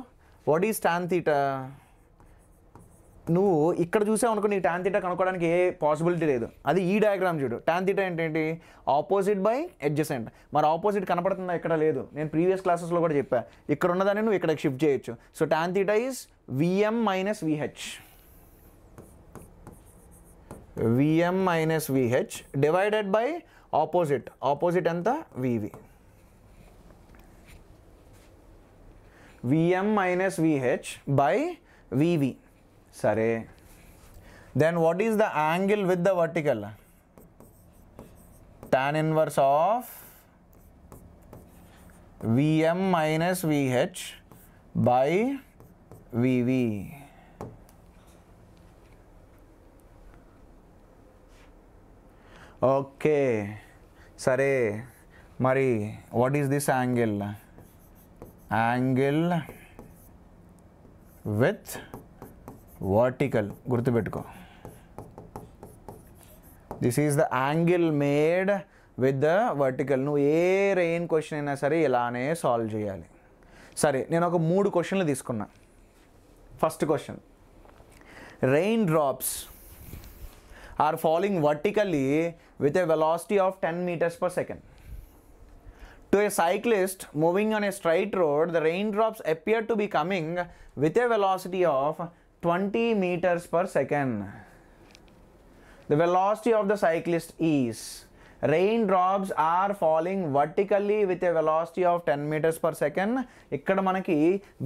వాట్ ఈజ్ ట్యాన్ తీటా నువ్వు ఇక్కడ చూసావు అనుకో నీకు ట్యాన్ తీటా కనుక్కోవడానికి ఏ పాసిబిలిటీ లేదు అది ఈ డయాగ్రామ్ చూడు ట్యాన్ తీటా ఏంటంటే ఆపోజిట్ బై అడ్జసెంట్ మరి ఆపోజిట్ కనపడుతుందా ఇక్కడ లేదు నేను ప్రీవియస్ క్లాసెస్లో కూడా చెప్పా ఇక్కడ ఉన్నదాన్ని నువ్వు ఇక్కడ షిఫ్ట్ చేయొచ్చు so tan theta is v m minus v h v m minus v h divided by opposite opposite ఎంత v v v m minus v h by v v సరే then what is the angle with the vertical tan inverse of Vm minus Vh by Vv. Okay. సరే మరి what is this angle angle with vertical గుర్తుపెట్టుకో this is the angle made with the vertical నువ్వు ఏ rain question అయినా సరే ఇలానే solve చేయాలి సరే నేను ఒక మూడు క్వశ్చన్లు తీసుకున్నా first question rain drops are falling vertically with a velocity of 10 meters per second. To a cyclist moving on a straight road, the raindrops appear to be coming with a velocity of 20 meters per second. The velocity of the cyclist is rain drops are falling vertically with a velocity of ten metres per second ఇక్కడ మనకి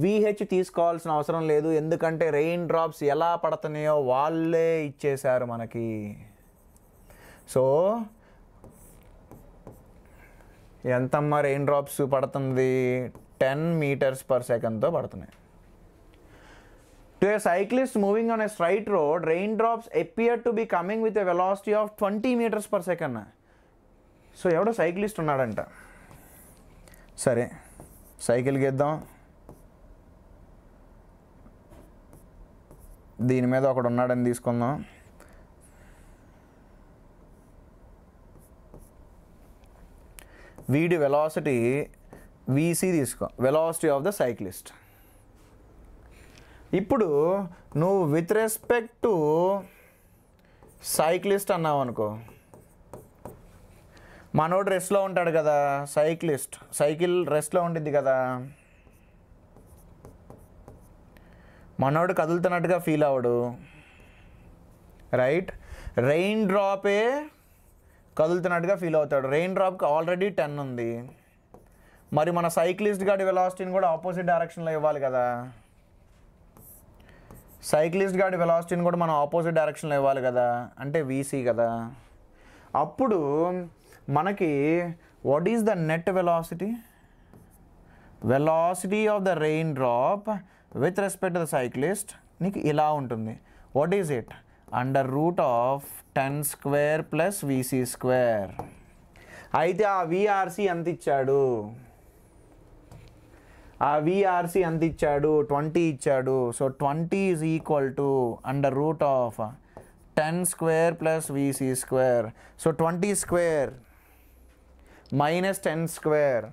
VH తీసుకోవాల్సిన అవసరం లేదు ఎందుకంటే rain drops ఎలా పడుతున్నాయో వాళ్ళే ఇచ్చేశారు మనకి సో ఎంతమ్మ రెయిన్ డ్రాప్స్ పడుతుంది టెన్ మీటర్స్ పర్ సెకండ్తో పడుతున్నాయి to a cyclist moving on a straight road rain drops appear to be coming with a velocity of twenty metres per second so ఎవడో సైకిలిస్ట్ ఉన్నాడంట సరే సైకిల్ గీద్దాం దీని మీద ఒకడు ఉన్నాడని తీసుకుందాం వీడి వెలాసిటీ వీసీ తీసుకో వెలాసిటీ ఆఫ్ ద సైక్లిస్ట్ ఇప్పుడు నువ్వు విత్ రెస్పెక్ట్ టు సైక్లిస్ట్ అన్నావు అనుకో మనోడు రెస్ట్లో ఉంటాడు కదా సైక్లిస్ట్ సైకిల్ రెస్ట్లో ఉండిద్ది కదా మనోడు కదులుతున్నట్టుగా ఫీల్ అవడు రైట్ రెయిన్ డ్రాపే కదులుతున్నట్టుగా ఫీల్ అవుతాడు రెయిన్ డ్రాప్కి ఆల్రెడీ టెన్ ఉంది మరి మన సైక్లిస్ట్ గాడి వెలాసిటీని కూడా ఆపోజిట్ డైరెక్షన్లో ఇవ్వాలి కదా సైక్లిస్ట్ గాడి వెలాసిటీని కూడా మనం ఆపోజిట్ డైరెక్షన్లో ఇవ్వాలి కదా అంటే వీసీ కదా అప్పుడు మనకి what is the net velocity velocity of the rain drop with respect the cyclist నీకు ఇలా ఉంటుంది what is it under root of ten square plus v c square అయితే ఆ విఆర్సి ఎంత ఇచ్చాడు ఆ విఆర్సి ఎంత ఇచ్చాడు ట్వంటీ ఇచ్చాడు so twenty is equal to under root of ten square plus v c square so twenty square minus ten square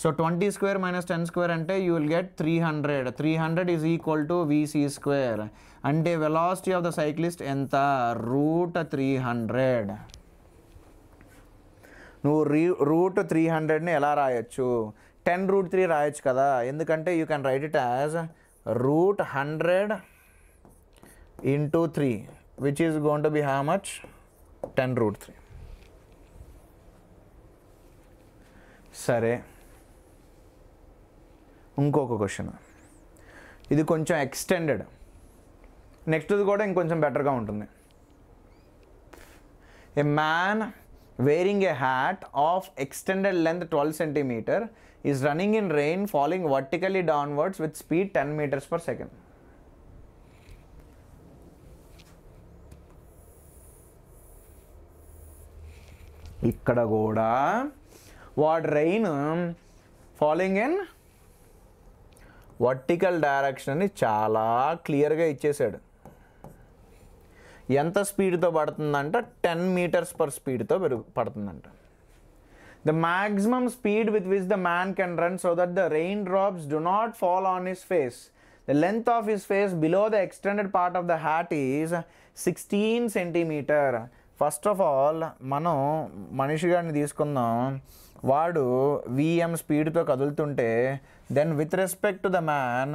so twenty square minus ten square అంటే you will get three hundred three hundred is equal to v c square అంటే velocity of the cyclist ఎంత root three hundred నువ్వు రీ root three హండ్రెడ్ని ఎలా రాయొచ్చు ten root three రాయొచ్చు కదా ఎందుకంటే you can write it as root hundred into three which is going to be హ్యా మచ్ టెన్ రూట్ త్రీ సరే ఇంకొక క్వశ్చన్ ఇది కొంచెం ఎక్స్టెండెడ్ నెక్స్ట్ది కూడా ఇంకొంచెం బెటర్గా ఉంటుంది a man wearing a hat of extended length twelve centimetre is running in rain following vertically downwards with speed ten metres per second ఇక్కడ కూడా what rain following in vertical direction అని చాలా క్లియర్గా ఇచ్చేసాడు ఎంత స్పీడ్తో పడుతుందంట టెన్ మీటర్స్ పర్ స్పీడ్తో పెరుగు పడుతుందంట the maximum speed with which the man can run so that the rain drops do not fall on his face the length of his face below the extended part of the hat is sixteen centimetre first of all మనం మనిషి గారిని తీసుకుందాం వాడు v m స్పీడ్తో కదులుతుంటే then with respect to the man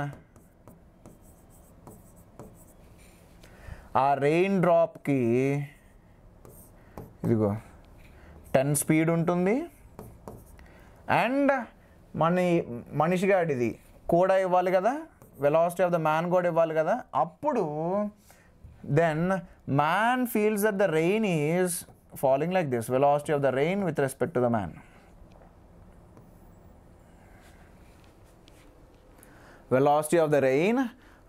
ఆ rain డ్రాప్కి ఇదిగో టెన్ స్పీడ్ ఉంటుంది అండ్ మన మనిషిగాడిది కూడా ఇవ్వాలి కదా వెలాసిటీ ఆఫ్ ద మ్యాన్ కూడా ఇవ్వాలి కదా అప్పుడు then man feels that the rain is following like this velocity of the rain with respect to the man velocity of the rain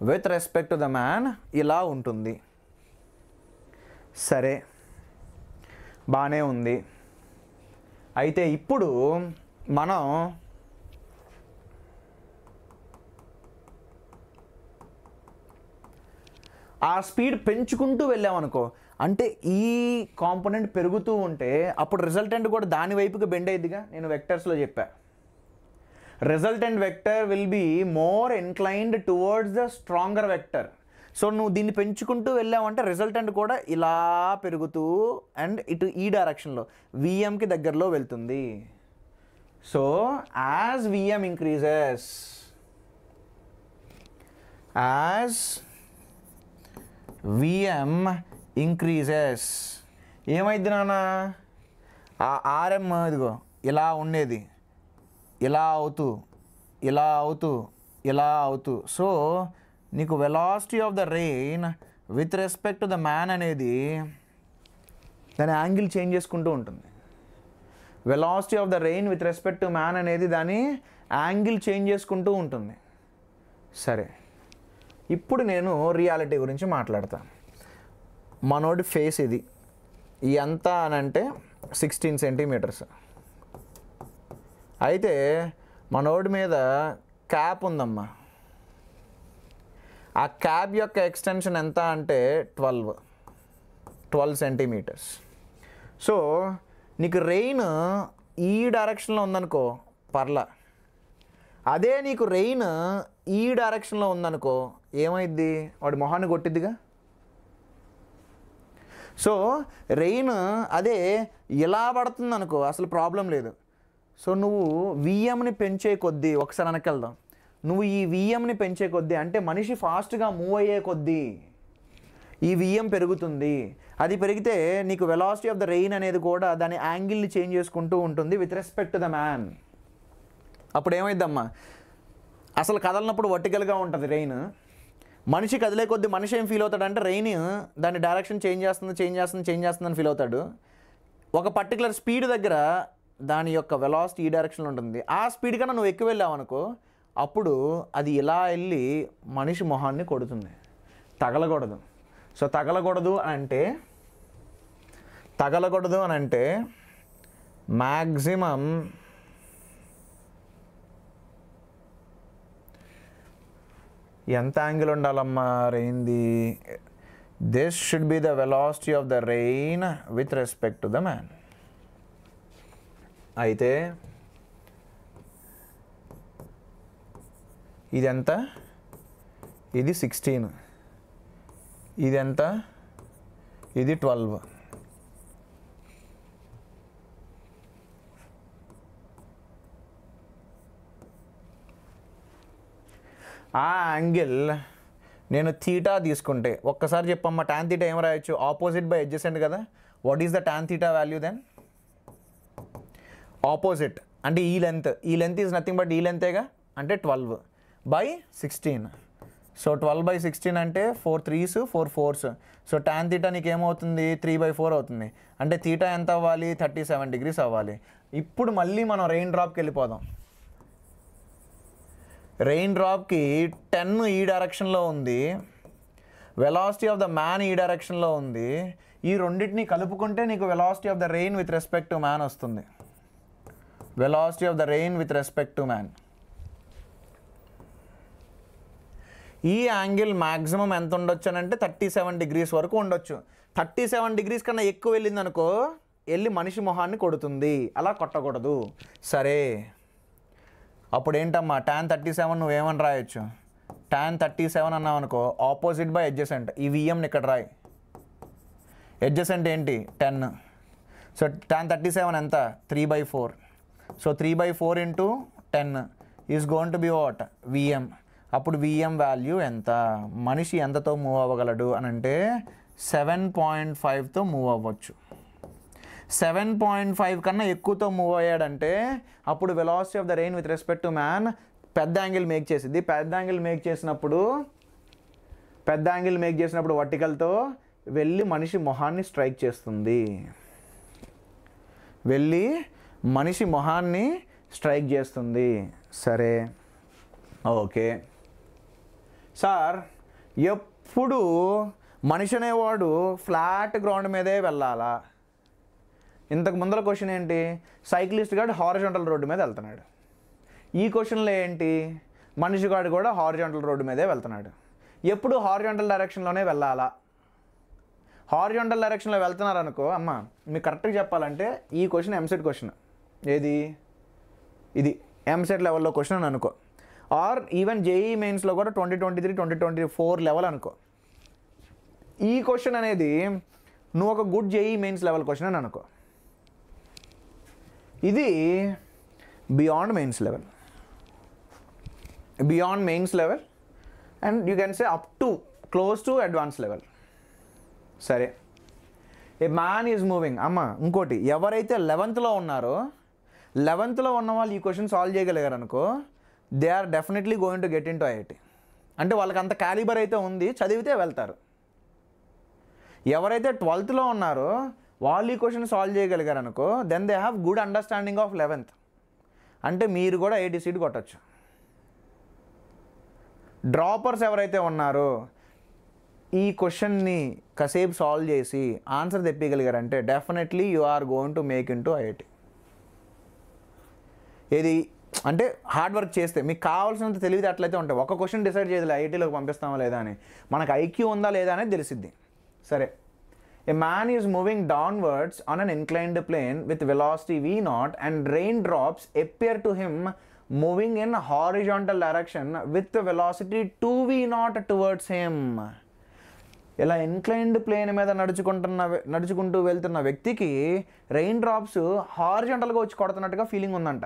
with respect to the man ఇలా ఉంటుంది సరే బాగానే ఉంది అయితే ఇప్పుడు మనం ఆ స్పీడ్ పెంచుకుంటూ వెళ్ళామనుకో అంటే ఈ కాంపోనెంట్ పెరుగుతూ ఉంటే అప్పుడు రిజల్టెంట్ కూడా దాని వైపుకి బెండ్ అయ్యిద్దిగా నేను వెక్టర్స్లో చెప్పాను resultant vector will be more inclined towards the stronger vector so నువ్వు దీన్ని పెంచుకుంటూ వెళ్ళావంటే రిజల్టెంట్ కూడా ఇలా పెరుగుతూ అండ్ ఇటు ఈ డైరెక్షన్లో విఎంకి దగ్గరలో వెళ్తుంది so as VM increases as VM increases ఏమైంది నాన్న ఆ ఆర్ఎం ఇదిగో ఇలా ఉండేది ఇలా అవుతూ ఇలా అవుతూ ఇలా అవుతూ సో నీకు velocity of the rain with respect to the man అనేది దాని యాంగిల్ చేంజ్ చేసుకుంటూ ఉంటుంది velocity of the rain with respect to man అనేది దాని యాంగిల్ చేంజ్ చేసుకుంటూ ఉంటుంది సరే ఇప్పుడు నేను రియాలిటీ గురించి మాట్లాడతాను మనోడి ఫేస్ ఇది ఎంత అని అంటే సిక్స్టీన్ సెంటీమీటర్స్ అయితే మనోడి మీద క్యాప్ ఉందమ్మా ఆ క్యాప్ యొక్క ఎక్స్టెన్షన్ ఎంత అంటే ట్వెల్వ్ ట్వెల్వ్ సెంటీమీటర్స్ సో నీకు రెయిన్ ఈ డైరెక్షన్లో ఉందనుకో పర్ల అదే నీకు రెయిన్ ఈ డైరెక్షన్లో ఉందనుకో ఏమైద్ది వాడి మొహాన్ని కొట్టిద్దిగా సో రెయిన్ అదే ఇలా పడుతుంది అనుకో అసలు ప్రాబ్లం లేదు సో నువ్వు విఎంని పెంచే కొద్దీ ఒకసారి వెనకెళ్దాం నువ్వు ఈ విఎంని పెంచే కొద్దీ అంటే మనిషి ఫాస్ట్గా మూవ్ అయ్యే కొద్దీ ఈ విఎం పెరుగుతుంది అది పెరిగితే నీకు వెలాసిటీ ఆఫ్ ద రెయిన్ అనేది కూడా దాని యాంగిల్ని చేంజ్ చేసుకుంటూ ఉంటుంది with respect to the man అప్పుడు ఏమైందమ్మా అసలు కదలనప్పుడు వర్టికల్గా ఉంటుంది రెయిన్ మనిషి కదిలే కొద్ది మనిషి ఏం ఫీల్ అవుతాడు అంటే రెయిన్ దాని డైరెక్షన్ చేంజ్ చేస్తుంది చేంజ్ చేస్తుంది చేంజ్ చేస్తుందని ఫీల్ అవుతాడు ఒక పర్టికులర్ స్పీడ్ దగ్గర దాని యొక్క వెలాసిటీ ఈ డైరెక్షన్లో ఉంటుంది ఆ స్పీడ్ కన్నా నువ్వు ఎక్కువ వెళ్ళావు అనుకో అప్పుడు అది ఇలా వెళ్ళి మనిషి మొహాన్ని కొడుతుంది తగలకూడదు సో తగలకూడదు అని అంటే తగలకూడదు అని అంటే మ్యాక్సిమం ఎంత యాంగిల్ ఉండాలమ్మా రెయింది this should be the velocity of the rain with respect to the man అయితే ఇదెంత ఇది సిక్స్టీన్ ఇదెంత ఇది ట్వెల్వ్ ఆ యాంగిల్ నేను థీటా తీసుకుంటే ఒక్కసారి చెప్పమ్మా ట్యాన్ థీటా ఏం రాయొచ్చు ఆపోజిట్ బై అడ్జసెంట్ కదా what is the tan theta value then opposite అంటే ఈ లెంత్ ఈ లెంత్ ఈజ్ నథింగ్ బట్ ఈ లెంతేగా అంటే twelve by sixteen so twelve by sixteen అంటే four threes four fours so tan theta ఏమవుతుంది త్రీ బై ఫోర్ అవుతుంది అంటే తీటా ఎంత అవ్వాలి థర్టీ సెవెన్ డిగ్రీస్ అవ్వాలి ఇప్పుడు మళ్ళీ మనం రెయిన్ డ్రాప్కి వెళ్ళిపోదాం రెయిన్ డ్రాప్కి టెన్ ఈ డైరెక్షన్లో ఉంది వెలాసిటీ ఆఫ్ ద మ్యాన్ ఈ డైరెక్షన్లో ఉంది ఈ రెండింటిని కలుపుకుంటే నీకు velocity of the rain with respect to man వస్తుంది velocity of the rain with respect to man ఈ యాంగిల్ మ్యాక్సిమం ఎంత ఉండొచ్చు అని అంటే థర్టీ సెవెన్ డిగ్రీస్ వరకు ఉండొచ్చు థర్టీ సెవెన్ డిగ్రీస్ కన్నా ఎక్కువ వెళ్ళింది అనుకో వెళ్ళి మనిషి మొహాన్ని కొడుతుంది అలా కొట్టకూడదు సరే అప్పుడు ఏంటమ్మా ట్యాన్ థర్టీ సెవెన్ నువ్వేమని రాయొచ్చు ట్యాన్ థర్టీ సెవెన్ అన్నావు అనుకో ఆపోజిట్ బై ఎడ్జసెంట్ ఈ విఎంని ఇక్కడ రాయి ఎడ్జసెంట్ ఏంటి ten so tan thirty seven ఎంత three by four so three by four into ten is going to be what VM అప్పుడు విఎం వాల్యూ ఎంత మనిషి ఎంతతో మూవ్ అవ్వగలడు అని అంటే సెవెన్ పాయింట్ ఫైవ్తో మూవ్ అవ్వచ్చు సెవెన్ పాయింట్ ఫైవ్ కన్నా ఎక్కువతో మూవ్ అయ్యాడంటే అప్పుడు velocity of the rain with respect to man పెద్ద యాంగిల్ మేక్ చేసింది పెద్ద యాంగిల్ మేక్ చేసినప్పుడు పెద్ద యాంగిల్ మేక్ చేసినప్పుడు వర్టికల్తో వెళ్ళి మనిషి మొహాన్ని స్ట్రైక్ చేస్తుంది వెళ్ళి మనిషి మొహాన్ని స్ట్రైక్ చేస్తుంది సరే ఓకే సార్ ఎప్పుడు మనిషి అనేవాడు ఫ్లాట్ గ్రౌండ్ మీదే వెళ్ళాలా ఇంతకు ముందర క్వశ్చన్ ఏంటి సైక్లిస్ట్ గాడు హారిజాంటల్ రోడ్డు మీద వెళ్తున్నాడు ఈ క్వశ్చన్లో ఏంటి మనిషి గాడు కూడా హారిజాంటల్ రోడ్డు మీదే వెళ్తున్నాడు ఎప్పుడు హారిజాంటల్ డైరెక్షన్లోనే వెళ్ళాలా హారిజాంటల్ డైరెక్షన్లో వెళ్తున్నారనుకో అమ్మ మీకు కరెక్ట్గా చెప్పాలంటే ఈ క్వశ్చన్ ఎంసెట్ క్వశ్చన్ ఏది ఇది ఎంసెట్ లెవెల్లో క్వశ్చన్ అని అనుకో ఆర్ ఈవెన్ జేఈ మెయిన్స్లో కూడా twenty twenty three twenty twenty four level అనుకో ఈ క్వశ్చన్ అనేది నువ్వు ఒక good JEE mains level question అని అనుకో ఇది beyond mains level beyond mains level and you can say up to close to advance level సరే ఏ మ్యాన్ ఈజ్ మూవింగ్ అమ్మ ఇంకోటి ఎవరైతే లెవెన్త్లో ఉన్నారో లెవెన్త్లో ఉన్న వాళ్ళు ఈ క్వశ్చన్ సాల్వ్ చేయగలిగారు అనుకో they are definitely going to get in to IIT అంటే వాళ్ళకి అంత క్యాలిబర్ అయితే ఉంది చదివితే వెళ్తారు ఎవరైతే ట్వెల్త్లో ఉన్నారో వాళ్ళు ఈ క్వశ్చన్ సాల్వ్ చేయగలిగారు అనుకో then they have good understanding of eleventh అంటే మీరు కూడా ఐటీ సీట్ కొట్టచ్చు డ్రాపర్స్ ఎవరైతే ఉన్నారో ఈ క్వశ్చన్ని కసేపు సాల్వ్ చేసి ఆన్సర్ తెప్పగలిగారంటే definitely you are going to make in to IIT ఏది అంటే హార్డ్ వర్క్ చేస్తే మీకు కావాల్సినంత తెలివితే అట్లయితే ఉంటాయి ఒక క్వశ్చన్ డిసైడ్ చేయదు ఐటీలోకి పంపిస్తామా లేదా అని మనకు ఐక్యూ ఉందా లేదా అనేది తెలిసిద్ది సరే a man is moving downwards on an inclined plane with velocity V naught and rain drops appear to him moving in horizontal direction with velocity two V naught towards him ఇలా inclined plane మీద నడుచుకుంటున్న నడుచుకుంటూ వెళ్తున్న వ్యక్తికి rain drops హారిజంటల్గా వచ్చి కొడుతున్నట్టుగా feeling ఉందంట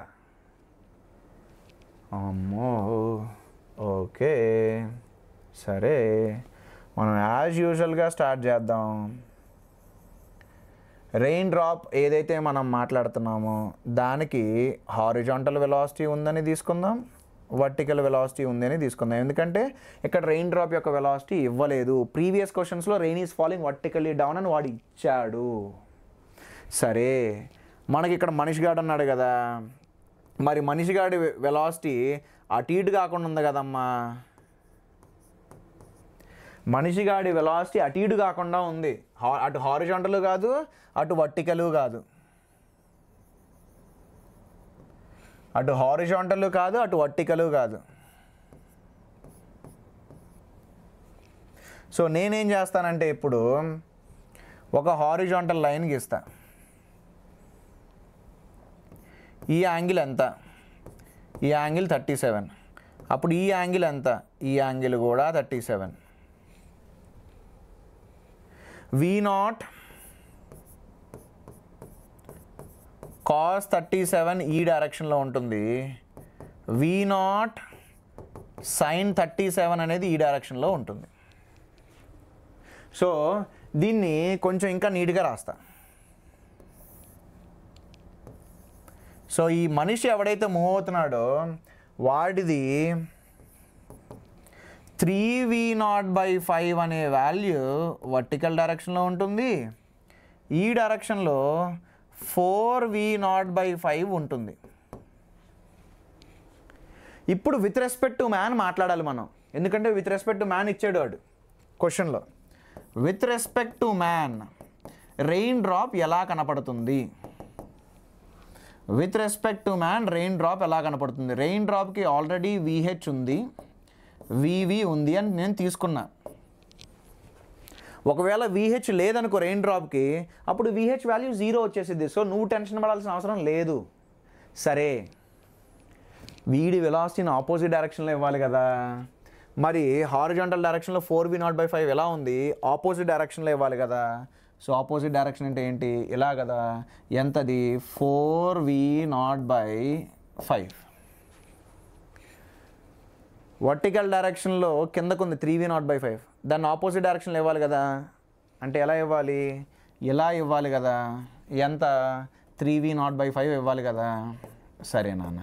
అమ్మో okay సరే మనం యాజ్ యూజువల్గా స్టార్ట్ చేద్దాం రెయిన్ డ్రాప్ ఏదైతే మనం మాట్లాడుతున్నామో దానికి హారిజాంటల్ వెలాసిటీ ఉందని తీసుకుందాం వర్టికల్ వెలాసిటీ ఉందని తీసుకుందాం ఎందుకంటే ఇక్కడ రెయిన్ డ్రాప్ యొక్క వెలాసిటీ ఇవ్వలేదు ప్రీవియస్ క్వశ్చన్స్లో rain is falling vertically down అని వాడు ఇచ్చాడు సరే మనకి ఇక్కడ మనిషి గాడు అన్నాడు కదా మరి మనిషిగాడి వెలాసిటీ అటు ఇటు కాకుండా ఉంది కదమ్మా మనిషిగాడి వెలాసిటీ అటు ఇటు కాకుండా ఉంది అటు హారిజాంటలు కాదు అటు వర్టికలు కాదు అటు హారిజాంటలు కాదు అటు వర్టికలు కాదు సో నేనేం చేస్తానంటే ఇప్పుడు ఒక హారిజాంటల్ లైన్ గీస్తాను ఈ యాంగిల్ ఎంత ఈ యాంగిల్ థర్టీ సెవెన్ అప్పుడు ఈ యాంగిల్ ఎంత ఈ యాంగిల్ కూడా thirty seven V naught cos thirty seven ఈ డైరెక్షన్లో ఉంటుంది V naught sine thirty seven అనేది ఈ డైరెక్షన్లో ఉంటుంది సో దీన్ని కొంచెం ఇంకా నీట్గా రాస్తా సో ఈ మనిషి ఎవడైతే మూవ్ అవుతున్నాడో వాడిది three V naught by five అనే వాల్యూ వర్టికల్ డైరెక్షన్లో ఉంటుంది ఈ డైరెక్షన్లో four V naught by five ఉంటుంది ఇప్పుడు విత్ రెస్పెక్ట్ టు మ్యాన్ మాట్లాడాలి మనం ఎందుకంటే విత్ రెస్పెక్ట్ టు మ్యాన్ ఇచ్చాడు వాడు క్వశ్చన్లో with respect to man rain drop ఎలా కనపడుతుంది with respect to man rain drop ఎలా కనపడుతుంది రెయిన్ డ్రాప్కి ఆల్రెడీ విహెచ్ ఉంది వివి ఉంది అని నేను తీసుకున్నా ఒకవేళ విహెచ్ లేదనుకో రెయిన్ డ్రాప్కి అప్పుడు విహెచ్ వాల్యూ జీరో వచ్చేసింది సో నువ్వు టెన్షన్ పడాల్సిన అవసరం లేదు సరే వీడి వెలాసిటీని ఆపోజిట్ డైరెక్షన్లో ఇవ్వాలి కదా మరి హారిజాంటల్ డైరెక్షన్లో four V naught by five ఎలా ఉంది ఆపోజిట్ డైరెక్షన్లో ఇవ్వాలి కదా సో ఆపోజిట్ డైరెక్షన్ అంటే ఏంటి ఇలా కదా ఎంతది four V naught by five vertical డైరెక్షన్లో కిందకుంది three V naught by five దాన్ని ఆపోజిట్ డైరెక్షన్లో ఇవ్వాలి కదా అంటే ఎలా ఇవ్వాలి ఇలా ఇవ్వాలి కదా ఎంత three V naught by five ఇవ్వాలి కదా సరే నాన్న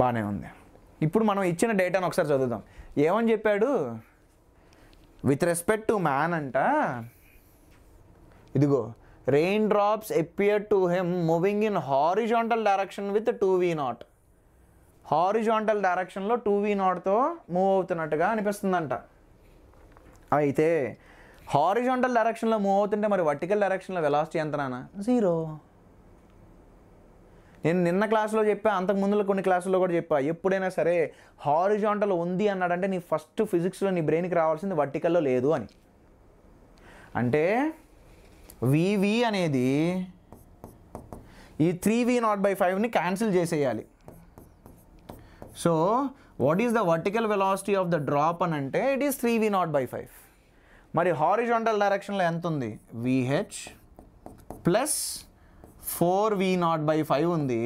బాగానే ఉంది ఇప్పుడు మనం ఇచ్చిన డేటాను ఒకసారి చదువుదాం ఏమని చెప్పాడు విత్ రెస్పెక్ట్ టు మ్యాన్ అంట ఇదిగో rain drops appear to him moving in horizontal direction with two V naught horizontal డైరెక్షన్లో టూ వీ నాట్తో మూవ్ అవుతున్నట్టుగా అనిపిస్తుందంట అయితే హారిజాంటల్ డైరెక్షన్లో మూవ్ అవుతుంటే మరి వర్టికల్ డైరెక్షన్లో వెలాసిటీ ఎంతనా జీరో నేను నిన్న క్లాసులో చెప్పా అంతకు ముందులో కొన్ని క్లాసుల్లో కూడా చెప్పా ఎప్పుడైనా సరే హారిజాంటల్ ఉంది అన్నాడంటే నీ ఫస్ట్ ఫిజిక్స్లో నీ బ్రెయిన్కి రావాల్సింది వర్టికల్లో లేదు అని అంటే వివి అనేది ఈ త్రీ వి నాట్ బై ఫైవ్ని క్యాన్సిల్ చేసేయాలి so what is the vertical velocity of the drop అని అంటే it is three V naught by five మరి హారిజాంటల్ డైరెక్షన్లో ఎంత ఉంది VH plus four V naught by five ఉంది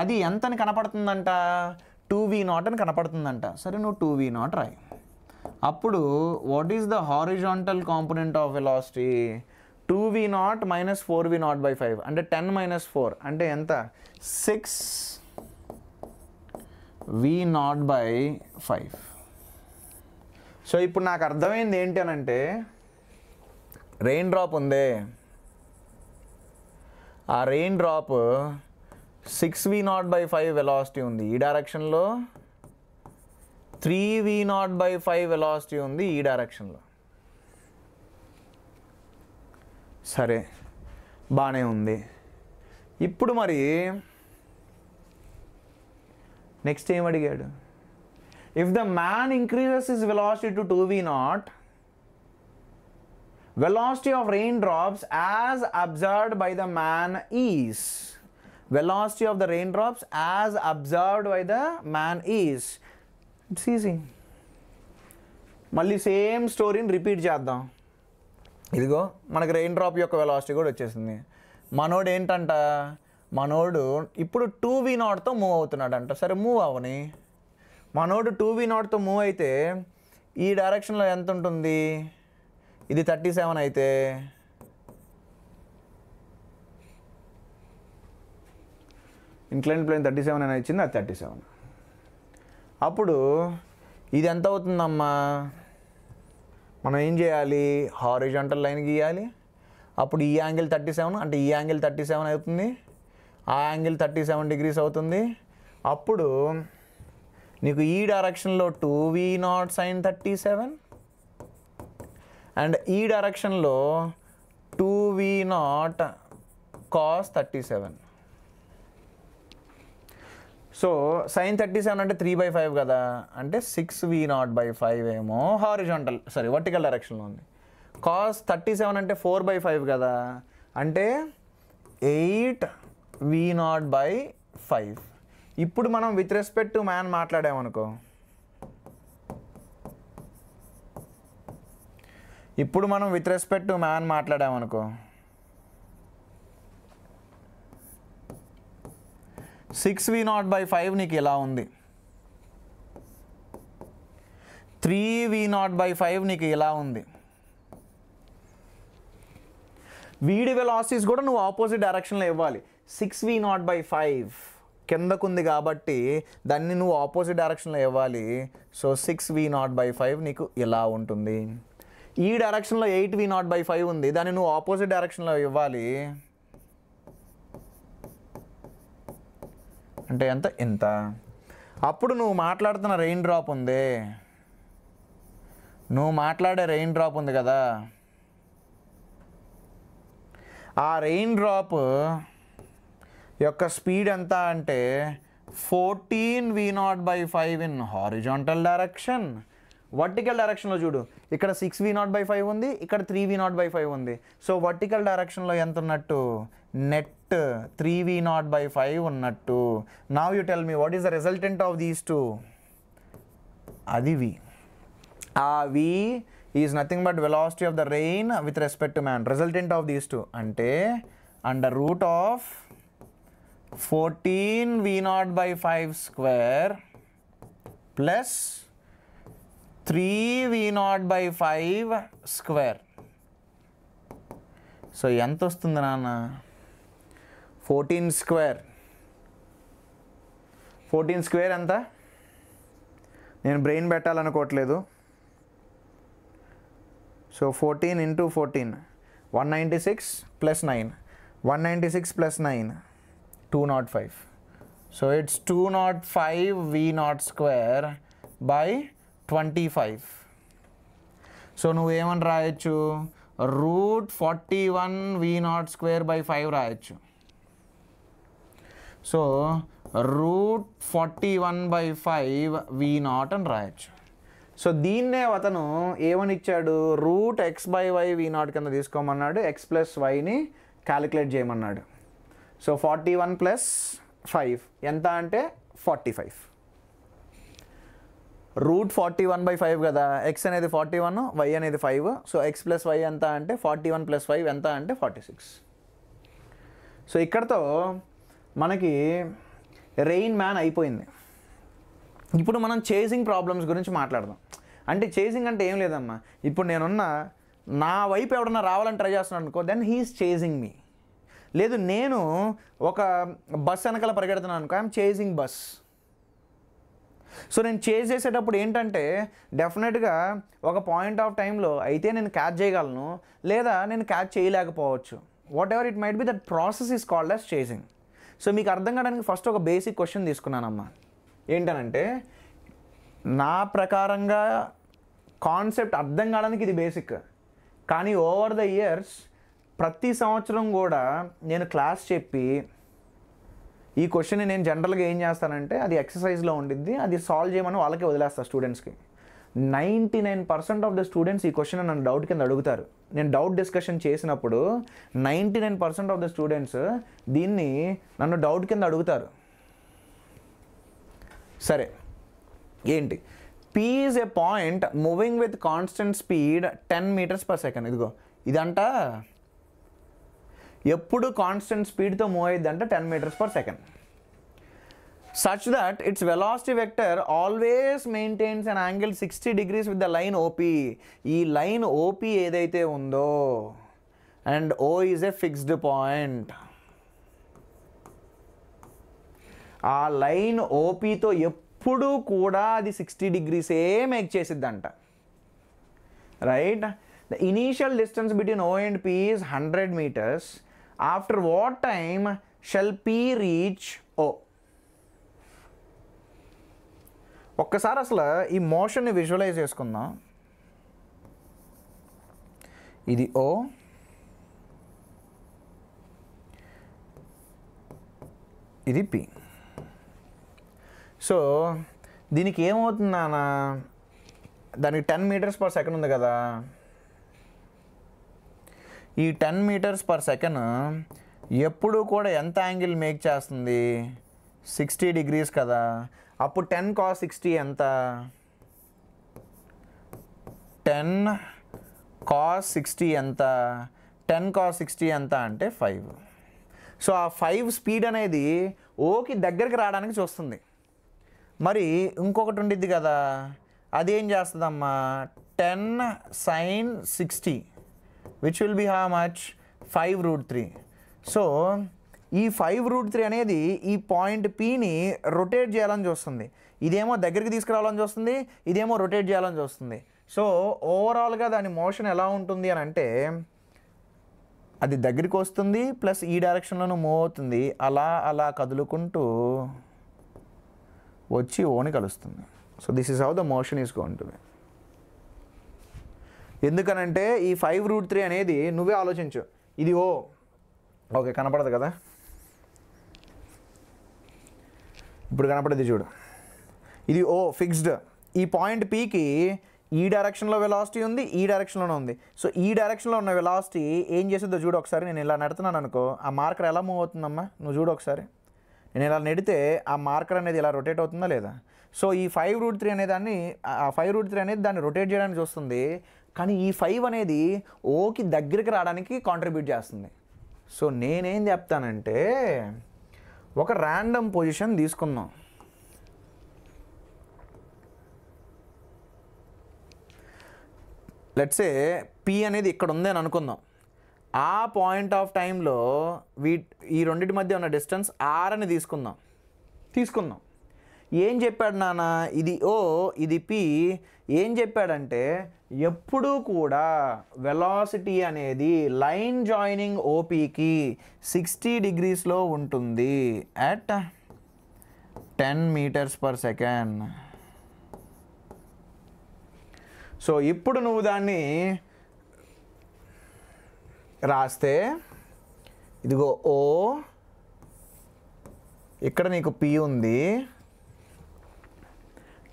అది ఎంతని కనపడుతుందంట టూ వి నాట్ అని కనపడుతుందంట సరే నువ్వు టూ వి నాట్ రాయి అప్పుడు what is the horizontal component of velocity two V naught minus four V naught by five అంటే టెన్ మైనస్ ఫోర్ అంటే ఎంత six V naught by five so ఇప్పుడు నాకు అర్థమైంది ఏంటి అని అంటే రెయిన్ డ్రాప్ ఉంది ఆ rain drop six V naught by five velocity ఉంది ఈ డైరెక్షన్లో three V naught by five velocity ఉంది ఈ డైరెక్షన్లో సరే బాగానే ఉంది ఇప్పుడు మరి నెక్స్ట్ ఏం అడిగాడు if the man increases is velocity to two V naught velocity of rain drops as observed by the man is velocity of the rain drops as observed by the man is it's easy మళ్ళీ same స్టోరీని repeat చేద్దాం ఇదిగో మనకి rain drop యొక్క velocity కూడా వచ్చేసింది మనోడు ఏంటంట మనోడు ఇప్పుడు టూ వి నాట్తో మూవ్ అవుతున్నాడంట సరే మూవ్ అవని మనోడు టూ వి నాట్తో మూవ్ అయితే ఈ డైరెక్షన్లో ఎంత ఉంటుంది ఇది థర్టీ సెవెన్ అయితే ఇంక్లైన్ ప్లేన్ థర్టీ సెవెన్ అని ఇచ్చింది అది థర్టీ సెవెన్ అప్పుడు ఇది ఎంత అవుతుందమ్మా మనం ఏం చేయాలి హారిజాంటల్ లైన్ గీయాలి అప్పుడు ఈ యాంగిల్ థర్టీ సెవెన్ అంటే ఈ యాంగిల్ థర్టీ సెవెన్ అవుతుంది ఆ యాంగిల్ థర్టీ సెవెన్ డిగ్రీస్ అవుతుంది అప్పుడు నీకు ఈ డైరెక్షన్లో two V naught sine thirty seven and ఈ డైరెక్షన్లో two V naught cos thirty seven so sine thirty seven అంటే త్రీ బై ఫైవ్ కదా అంటే six V naught by five ఏమో హారిజాంటల్ సారీ వర్టికల్ డైరెక్షన్లో ఉంది కాస్ థర్టీ సెవెన్ అంటే four by five కదా అంటే eight V naught by five ఇప్పుడు మనం విత్ రెస్పెక్ట్ టు మ్యాన్ మాట్లాడామనుకో ఇప్పుడు మనం విత్ రెస్పెక్ట్ టు మ్యాన్ మాట్లాడామనుకో six V naught by five నీకు ఇలా ఉంది three V naught by five నీకు ఇలా ఉంది వీడి వెలాసిటీస్ కూడా నువ్వు ఆపోజిట్ డైరెక్షన్లో ఇవ్వాలి six V naught by five కిందకుంది కాబట్టి దాన్ని నువ్వు ఆపోజిట్ డైరెక్షన్లో ఇవ్వాలి so six V naught by five నీకు ఇలా ఉంటుంది ఈ డైరెక్షన్లో eight V naught by five ఉంది దాన్ని నువ్వు ఆపోజిట్ డైరెక్షన్లో ఇవ్వాలి అంటే ఎంత ఇంత అప్పుడు నువ్వు మాట్లాడుతున్న రెయిన్ డ్రాప్ ఉంది నువ్వు మాట్లాడే రెయిన్ డ్రాప్ ఉంది కదా ఆ రెయిన్ డ్రాప్ యొక్క స్పీడ్ ఎంత అంటే fourteen V naught by five in horizontal direction vertical డైరెక్షన్లో చూడు ఇక్కడ six V naught by five ఉంది ఇక్కడ three V naught by five ఉంది సో వర్టికల్ డైరెక్షన్లో ఎంత ఉన్నట్టు net three V naught by five ఉన్నట్టు నా you tell me what is the resultant of these two అది వి ఆ V is nothing but velocity of the rain with respect to man resultant of these two అంటే under root of fourteen V naught by five square plus three V naught by five square so ఎంత వస్తుంది నాన్న fourteen square fourteen square ఎంత నేను brain పెట్టాలనుకోవట్లేదు so fourteen into fourteen one ninety six plus nine one ninety six plus nine two naught five so it's two naught five V naught square by twenty five so నువ్వేమని రాయొచ్చు root forty one V naught square by five రాయొచ్చు so root forty one by five V naught అని రాయొచ్చు so దీన్నే అతను ఏమని ఇచ్చాడు root X by Y V naught కింద తీసుకోమన్నాడు ఎక్స్ ప్లస్ వైని క్యాలిక్యులేట్ చేయమన్నాడు so forty one plus five ఎంత అంటే forty five root forty one by five కదా ఎక్స్ అనేది ఫార్టీ వన్ వై అనేది five so X plus Y ఎంత అంటే ఫార్టీ వన్ ప్లస్ ఫైవ్ ఎంత అంటే ఫార్టీ సిక్స్ సో ఇక్కడతో మనకి రెయిన్ మ్యాన్ అయిపోయింది ఇప్పుడు మనం చేసింగ్ ప్రాబ్లమ్స్ గురించి మాట్లాడదాం అంటే చేసింగ్ అంటే ఏం లేదమ్మా ఇప్పుడు నేనున్న నా వైపు ఎవడన్నా రావాలని ట్రై చేస్తున్నాను అనుకో దెన్ హీస్ చేసింగ్ మీ లేదు నేను ఒక బస్ వెనకాల పరిగెడుతున్నాను అనుకో ఐఎమ్ చేసింగ్ బస్ సో నేను చేజ్ చేసేటప్పుడు ఏంటంటే డెఫినెట్గా ఒక పాయింట్ ఆఫ్ టైంలో అయితే నేను క్యాచ్ చేయగలను లేదా నేను క్యాచ్ చేయలేకపోవచ్చు whatever it might be that process is called as chasing so మీకు అర్థం కావడానికి ఫస్ట్ ఒక బేసిక్ క్వశ్చన్ తీసుకున్నానమ్మా ఏంటనంటే నా ప్రకారంగా కాన్సెప్ట్ అర్థం కావడానికి ఇది బేసిక్ కానీ ఓవర్ ద ఇయర్స్ ప్రతి సంవత్సరం కూడా నేను క్లాస్ చెప్పి ఈ క్వశ్చన్ నేను జనరల్గా ఏం చేస్తానంటే అది ఎక్సర్సైజ్లో ఉండిద్ది అది సాల్వ్ చేయమని వాళ్ళకి వదిలేస్తాను స్టూడెంట్స్కి ninety nine percent of the students ఈ క్వశ్చన్ నన్ను డౌట్ కింద అడుగుతారు నేను డౌట్ డిస్కషన్ చేసినప్పుడు ninety nine percent of the students దీన్ని నన్ను డౌట్ కింద అడుగుతారు సరే ఏంటి P is a point moving with constant speed ten metres per second ఇదిగో ఇదంట ఎప్పుడు కాన్స్టెంట్ స్పీడ్తో మూవ్ అయ్యిద్దంటే ten metres per second such that its velocity vector always maintains an angle 60 degrees with the line OP. ఈ line OP ఏదైతే ఉందో and O is a fixed point ఆ line ఓపీతో ఎప్పుడూ కూడా అది సిక్స్టీ డిగ్రీసే మేక్ చేసిద్దంట right the initial distance between O and P is hundred metres after what time shall P reach O ఒక్కసారి అసలు ఈ మోషన్ని విజువలైజ్ చేసుకుందాం ఇది ఓ ఇది పి సో దీనికి ఏమవుతుంది దానికి టెన్ మీటర్స్ పర్ సెకండ్ ఉంది కదా ఈ టెన్ మీటర్స్ పర్ సెకండ్ ఎప్పుడు కూడా ఎంత యాంగిల్ మేక్ చేస్తుంది సిక్స్టీ డిగ్రీస్ కదా అప్పుడు టెన్ కాస్ సిక్స్టీ ఎంత టెన్ కాస్ సిక్స్టీ ఎంత టెన్ కాస్ సిక్స్టీ ఎంత అంటే ఫైవ్ సో ఆ ఫైవ్ స్పీడ్ అనేది ఓకి దగ్గరికి రావడానికి చూస్తుంది మరి ఇంకొకటి ఉండిద్ది కదా అదేం చేస్తుందమ్మా ten sine sixty which will be how much five root three so ఈ ఫైవ్ రూట్ త్రీ అనేది ఈ పాయింట్ పీని రొటేట్ చేయాలని చూస్తుంది ఇదేమో దగ్గరికి తీసుకురావాలని చూస్తుంది ఇదేమో రొటేట్ చేయాలని చూస్తుంది సో ఓవరాల్గా దాని మోషన్ ఎలా ఉంటుంది అని అంటే అది దగ్గరికి వస్తుంది ప్లస్ ఈ డైరెక్షన్లోనూ మూవ్ అవుతుంది అలా అలా కదులుకుంటూ వచ్చి ఓని కలుస్తుంది so this is how the motion is ఉంటుంది ఎందుకనంటే ఈ ఫైవ్ రూట్ త్రీ అనేది నువ్వే ఆలోచించు ఇది ఓ ఓకే కనపడదు కదా ఇప్పుడు కనపడేది చూడు ఇది ఓ ఫిక్స్డ్ ఈ పాయింట్ పీకి ఈ డైరెక్షన్లో వెలాసిటీ ఉంది ఈ డైరెక్షన్లోనే ఉంది సో ఈ డైరెక్షన్లో ఉన్న వెలాసిటీ ఏం చేసేదో చూడు ఒకసారి నేను ఇలా నెడుతున్నాను అనుకో ఆ మార్కర్ ఎలా మూవ్ అవుతుందమ్మా నువ్వు చూడు ఒకసారి నేను ఇలా నెడితే ఆ మార్కర్ అనేది ఇలా రొటేట్ అవుతుందా లేదా సో ఈ ఫైవ్ రూట్ త్రీ అనే దాన్ని ఆ ఫైవ్ రూట్ త్రీ అనేది దాన్ని రొటేట్ చేయడానికి చూస్తుంది కానీ ఈ ఫైవ్ అనేది ఓకి దగ్గరికి రావడానికి కాంట్రిబ్యూట్ చేస్తుంది సో నేనేం చెప్తానంటే ఒక ర్యాండమ్ పొజిషన్ తీసుకుందాం లెట్సే పి అనేది ఇక్కడ ఉంది అని అనుకుందాం ఆ పాయింట్ ఆఫ్ టైంలో వీ ఈ రెండింటి మధ్య ఉన్న డిస్టెన్స్ ఆర్ అని తీసుకుందాం తీసుకుందాం ఏం చెప్పాడు నాన్న ఇది ఓ ఇది పి ఏం చెప్పాడంటే ఎప్పుడూ కూడా వెలాసిటీ అనేది లైన్ జాయినింగ్ ఓపీకి సిక్స్టీ డిగ్రీస్లో ఉంటుంది at ten metres per second so ఇప్పుడు నువ్వు దాన్ని రాస్తే ఇదిగో ఓ ఇక్కడ నీకు పి ఉంది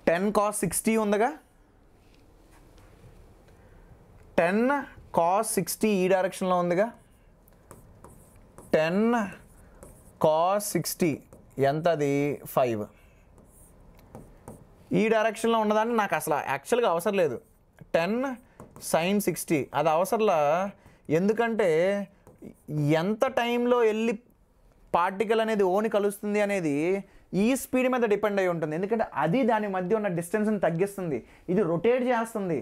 టెన్ కాస్ సిక్స్టీ ఉందిగా టెన్ కాస్ సిక్స్టీ ఈ డైరెక్షన్లో ఉందిగా టెన్ కాస్ సిక్స్టీ ఎంత అది ఫైవ్ ఈ డైరెక్షన్లో ఉన్నదాన్ని నాకు అసలు యాక్చువల్గా అవసరం లేదు టెన్ సైన్ సిక్స్టీ అది అవసరంలా ఎందుకంటే ఎంత టైంలో వెళ్ళి పార్టికల్ అనేది ఓని కలుస్తుంది అనేది ఈ స్పీడ్ మీద డిపెండ్ అయి ఉంటుంది ఎందుకంటే అది దాని మధ్య ఉన్న డిస్టెన్స్ని తగ్గిస్తుంది ఇది రొటేట్ చేస్తుంది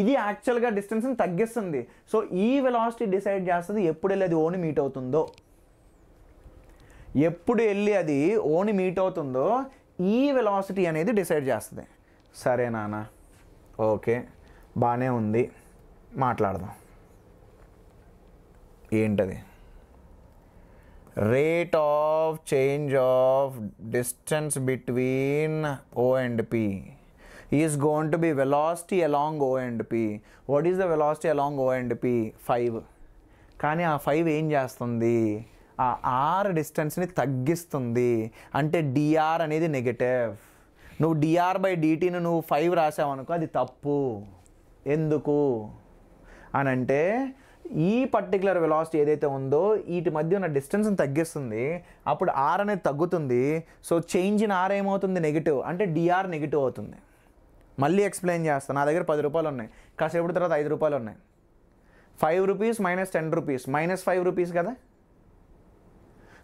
ఇది యాక్చువల్గా డిస్టెన్స్ని తగ్గిస్తుంది సో ఈ వెలాసిటీ డిసైడ్ చేస్తుంది ఎప్పుడు వెళ్ళి అది ఓని మీట్ అవుతుందో ఎప్పుడు వెళ్ళి అది ఓని మీట్ అవుతుందో ఈ వెలాసిటీ అనేది డిసైడ్ చేస్తుంది సరే నాన్న ఓకే బాగానే ఉంది మాట్లాడదాం ఏంటది rate of change of distance between O and P is going to be velocity along O and P. What is the velocity along O and P? 5. కానీ ఆ ఫైవ్ ఏం చేస్తుంది ఆ ఆర్ డిస్టెన్స్ని తగ్గిస్తుంది అంటే డిఆర్ అనేది నెగటివ్ నువ్వు డిఆర్ బై డిటీని నువ్వు ఫైవ్ రాసావనుకో అది తప్పు ఎందుకు అని అంటే ఈ పర్టికులర్ వెలాసిటీ ఏదైతే ఉందో వీటి మధ్య ఉన్న డిస్టెన్స్ని తగ్గిస్తుంది అప్పుడు ఆర్ అనేది తగ్గుతుంది సో చేంజ్ ఇన్ ఆర్ ఏమవుతుంది నెగిటివ్ అంటే డిఆర్ నెగిటివ్ అవుతుంది మళ్ళీ ఎక్స్ప్లెయిన్ చేస్తాను నా దగ్గర పది రూపాయలు ఉన్నాయి కాసేపు తర్వాత ఐదు రూపాయలు ఉన్నాయి five rupees minus ten rupees minus five rupees కదా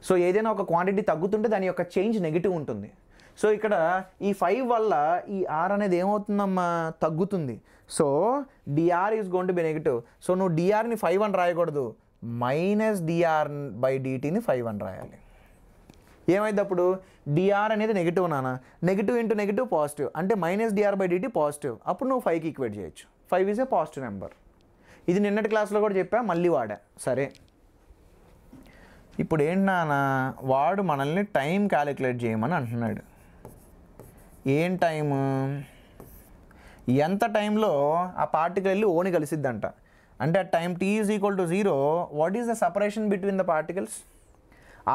సో ఏదైనా ఒక క్వాంటిటీ తగ్గుతుంటే దాని యొక్క చేంజ్ నెగిటివ్ ఉంటుంది సో ఇక్కడ ఈ ఫైవ్ వల్ల ఈ ఆర్ అనేది ఏమవుతుందమ్మా తగ్గుతుంది so dr is going to be negative so నువ్వు డిఆర్ని ఫైవ్ అని రాయకూడదు మైనస్ డిఆర్ బై డిటీని ఫైవ్ అని రాయాలి ఏమైంది అప్పుడు డిఆర్ అనేది నెగిటివ్ నానా నెగిటివ్ ఇంటూ నెగిటివ్ పాజిటివ్ అంటే minus dr by dt positive అప్పుడు నువ్వు ఫైవ్కి ఈక్వేట్ చేయొచ్చు five is a positive number ఇది నిన్నటి క్లాస్లో కూడా చెప్పా మళ్ళీ వాడా సరే ఇప్పుడు ఏంటి వాడు మనల్ని టైం క్యాలిక్యులేట్ చేయమని అంటున్నాడు ఏం టైం ఎంత టైంలో ఆ పార్టికల్ వెళ్ళి ఓని కలిసిద్దంట అంటే ఆ time t is equal to zero what is the separation between the particles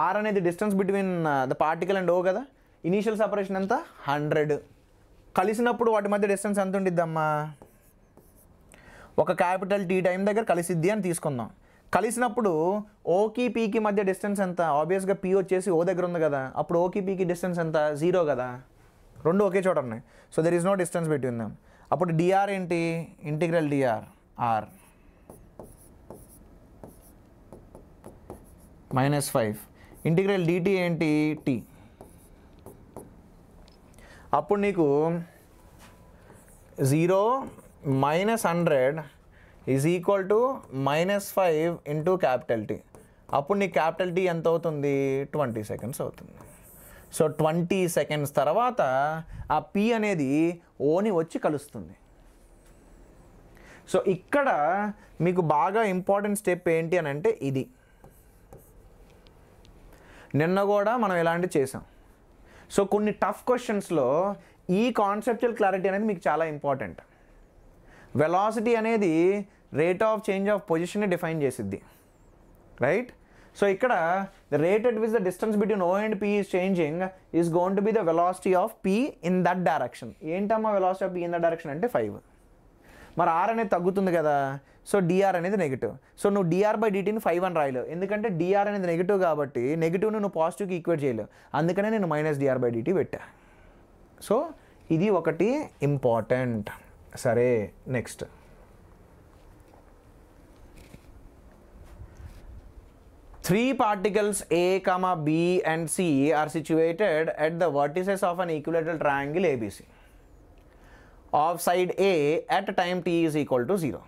r అనేది distance between uh, the particle and O కదా ఇనీషియల్ సపరేషన్ ఎంత హండ్రెడ్ కలిసినప్పుడు వాటి మధ్య డిస్టెన్స్ ఎంత ఉండిద్దమ్మా ఒక క్యాపిటల్ టీ టైం దగ్గర కలిసిద్ది అని తీసుకుందాం కలిసినప్పుడు ఓకి పీకి మధ్య డిస్టెన్స్ ఎంత ఆబ్వియస్గా పీ వచ్చేసి ఓ దగ్గర ఉంది కదా అప్పుడు ఓకి పీకి డిస్టెన్స్ ఎంత జీరో కదా రెండు ఒకే చోట ఉన్నాయి so there is no distance between them అప్పుడు డిఆర్ ఏంటి integral dr r minus five integral dt ఏంటి టి అప్పుడు నీకు zero minus hundred is equal to minus five into capital T అప్పుడు నీ క్యాపిటల్ టీ ఎంత అవుతుంది ట్వంటీ సెకండ్స్ అవుతుంది సో ట్వంటీ సెకండ్స్ తర్వాత ఆ పి అనేది ఓని వచ్చి కలుస్తుంది సో ఇక్కడ మీకు బాగా ఇంపార్టెంట్ స్టెప్ ఏంటి అని అంటే ఇది నిన్న కూడా మనం ఇలాంటి చేసాం సో కొన్ని టఫ్ క్వశ్చన్స్లో ఈ కాన్సెప్చువల్ క్లారిటీ అనేది మీకు చాలా ఇంపార్టెంట్ వెలాసిటీ అనేది రేట్ ఆఫ్ చేంజ్ ఆఫ్ పొజిషన్ని డిఫైన్ చేసిద్ది రైట్ సో ఇక్కడ the rate at which the distance between O and P is changing is going to be the velocity of P in that direction ఏంటమ్మా velocity of P in that direction అంటే five మరి r అనేది తగ్గుతుంది కదా so dr అనేది negative so నువ్వు dr by డిటీని five అని రాయలేవు ఎందుకంటే డిఆర్ అనేది నెగిటివ్ కాబట్టి నెగిటివ్ని నువ్వు పాజిటివ్కి ఈక్వేట్ చేయలేవు అందుకనే నేను మైనస్ డిఆర్ బై డిటీ పెట్టా సో ఇది ఒకటి ఇంపార్టెంట్ సరే next three particles A comma B and C are situated at the vertices of an equilateral triangle ABC of side a at time t is equal to zero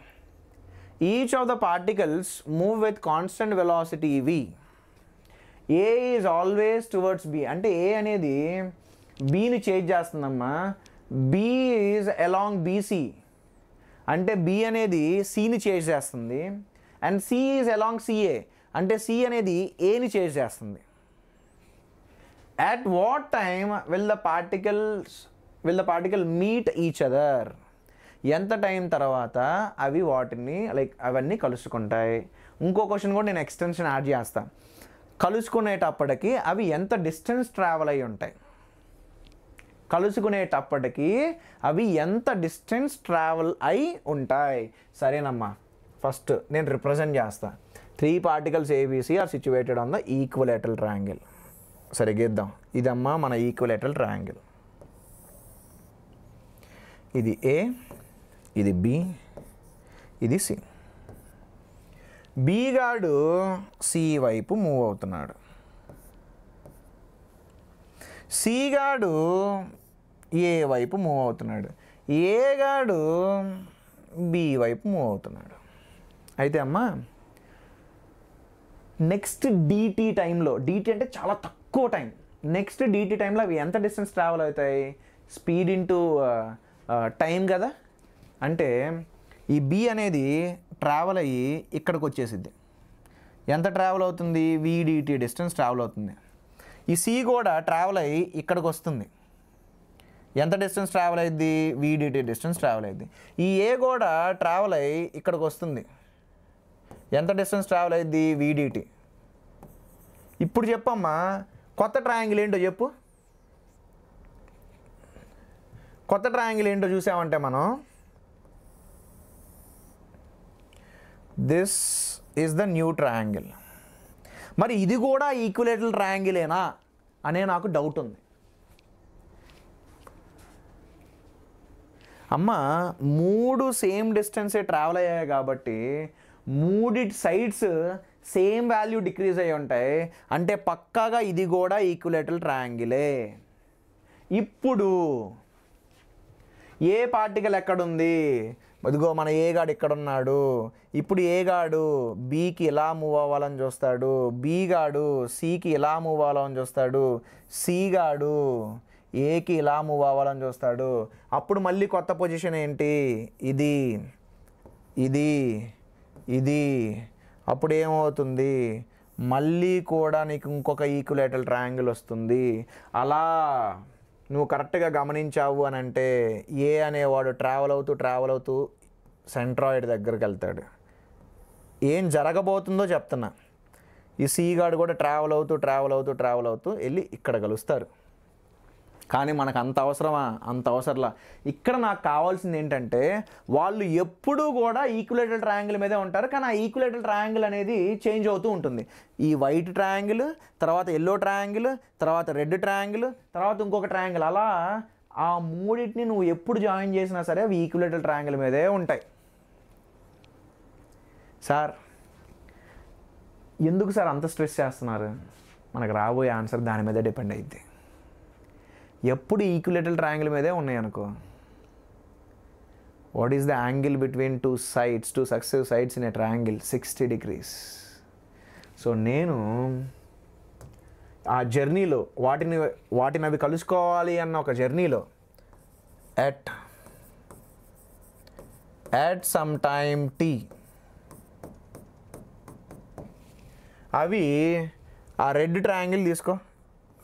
each of the particles move with constant velocity v A is always towards B అంటే A అనేది బీని change చేస్తుందమ్మా B is along BC అంటే B అనేది సీని change చేస్తుంది and C is along CA అంటే C అనేది ఏని చేస్తుంది at what time will the particles will the particle meet each other ఎంత టైం తర్వాత అవి వాటిని లైక్ అవన్నీ కలుసుకుంటాయి ఇంకో క్వశ్చన్ కూడా నేను ఎక్స్టెన్షన్ యాడ్ చేస్తాను కలుసుకునేటప్పటికి అవి ఎంత డిస్టెన్స్ ట్రావెల్ అయి ఉంటాయి కలుసుకునేటప్పటికి అవి ఎంత డిస్టెన్స్ ట్రావెల్ అయి ఉంటాయి సరేనమ్మా ఫస్ట్ నేను రిప్రజెంట్ చేస్తాను three particles ABC are situated on the equilateral triangle సరే ఇదమ్మా మన ఈక్వలేటరల్ ట్రాంగిల్ ఇది ఏ ఇది బి ఇది సి బీగాడు సి వైపు మూవ్ అవుతున్నాడు సిగాడు ఏ వైపు మూవ్ అవుతున్నాడు ఏగాడు బి వైపు మూవ్ అవుతున్నాడు అయితే అమ్మా నెక్స్ట్ డీటీ టైంలో డీటీ అంటే చాలా తక్కువ టైం నెక్స్ట్ డీటీ టైంలో అవి ఎంత డిస్టెన్స్ ట్రావెల్ అవుతాయి స్పీడ్ ఇంటూ టైం కదా అంటే ఈ బి అనేది ట్రావెల్ అయ్యి ఇక్కడికి వచ్చేసిద్ది ఎంత ట్రావెల్ అవుతుంది వీడిటీ డిస్టెన్స్ ట్రావెల్ అవుతుంది ఈ సి కూడా ట్రావెల్ అయ్యి ఇక్కడికి వస్తుంది ఎంత డిస్టెన్స్ ట్రావెల్ అయ్యింది విడిటి డిస్టెన్స్ ట్రావెల్ అయ్యింది ఈ ఏ కూడా ట్రావెల్ అయ్యి ఇక్కడికి వస్తుంది ఎంత డిస్టెన్స్ ట్రావెల్ అయ్యింది వీడిటి ఇప్పుడు చెప్పమ్మా కొత్త ట్రయాంగిల్ ఏంటో చెప్పు కొత్త ట్రయాంగిల్ ఏంటో చూసామంటే మనం this is the new triangle మరి ఇది కూడా ఈక్విలేటల్ ట్రయాంగిలేనా అనే నాకు డౌట్ ఉంది అమ్మ మూడు సేమ్ డిస్టెన్సే ట్రావెల్ అయ్యాయి కాబట్టి మూడిటి సైడ్స్ సేమ్ వాల్యూ డిక్రీజ్ అయి ఉంటాయి అంటే పక్కాగా ఇది కూడా ఈక్వలేటల్ ట్రయాంగిలే ఇప్పుడు ఏ పార్టికల్ ఎక్కడుంది అదిగో మన ఏ ఇక్కడ ఎక్కడున్నాడు ఇప్పుడు ఏ గాడు బీకి ఎలా మూవ్ అవ్వాలని చూస్తాడు గాడు సికి ఎలా మూవ్ అవ్వాలని చూస్తాడు గాడు ఏకి ఇలా మూవ్ అవ్వాలని చూస్తాడు అప్పుడు మళ్ళీ కొత్త పొజిషన్ ఏంటి ఇది ఇది ఇది అప్పుడు ఏమవుతుంది మళ్ళీ కూడా నీకు ఇంకొక ఈక్యులేటల్ ట్రయాంగిల్ వస్తుంది అలా నువ్వు కరెక్ట్గా గమనించావు అని అంటే ఏ అనేవాడు ట్రావెల్ అవుతూ ట్రావెల్ అవుతూ సెంట్రాయిడ్ దగ్గరికి వెళ్తాడు ఏం జరగబోతుందో చెప్తున్నా ఈ సీగాడు కూడా ట్రావెల్ అవుతూ ట్రావెల్ అవుతూ ట్రావెల్ అవుతూ వెళ్ళి ఇక్కడ కలుస్తారు కానీ మనకు అంత అవసరమా అంత అవసరంలా ఇక్కడ నాకు కావాల్సింది ఏంటంటే వాళ్ళు ఎప్పుడూ కూడా ఈక్వలేటర్ ట్రయాంగిల్ మీదే ఉంటారు కానీ ఆ ఈక్వలేటర్ ట్రయాంగిల్ అనేది చేంజ్ అవుతూ ఉంటుంది ఈ వైట్ ట్రయాంగిల్ తర్వాత ఎల్లో ట్రయాంగిల్ తర్వాత రెడ్ ట్రయాంగిల్ తర్వాత ఇంకొక ట్రయాంగిల్ అలా ఆ మూడింటిని నువ్వు ఎప్పుడు జాయిన్ చేసినా సరే అవి ఈక్వలేటర్ ట్రయాంగిల్ మీదే ఉంటాయి సార్ ఎందుకు సార్ అంత స్ట్రెస్ చేస్తున్నారు మనకు రాబోయే ఆన్సర్ దాని మీద డిపెండ్ అయితే ఎప్పుడు ఈక్యులేటల్ ట్రయాంగిల్ మీదే ఉన్నాయి అనుకో what is the angle between two sides two successive sides in a triangle sixty degrees so నేను ఆ జర్నీలో వాటిని వాటిని అవి కలుసుకోవాలి అన్న ఒక జర్నీలో at at some time t అవి ఆ రెడ్ ట్రయాంగిల్ తీసుకో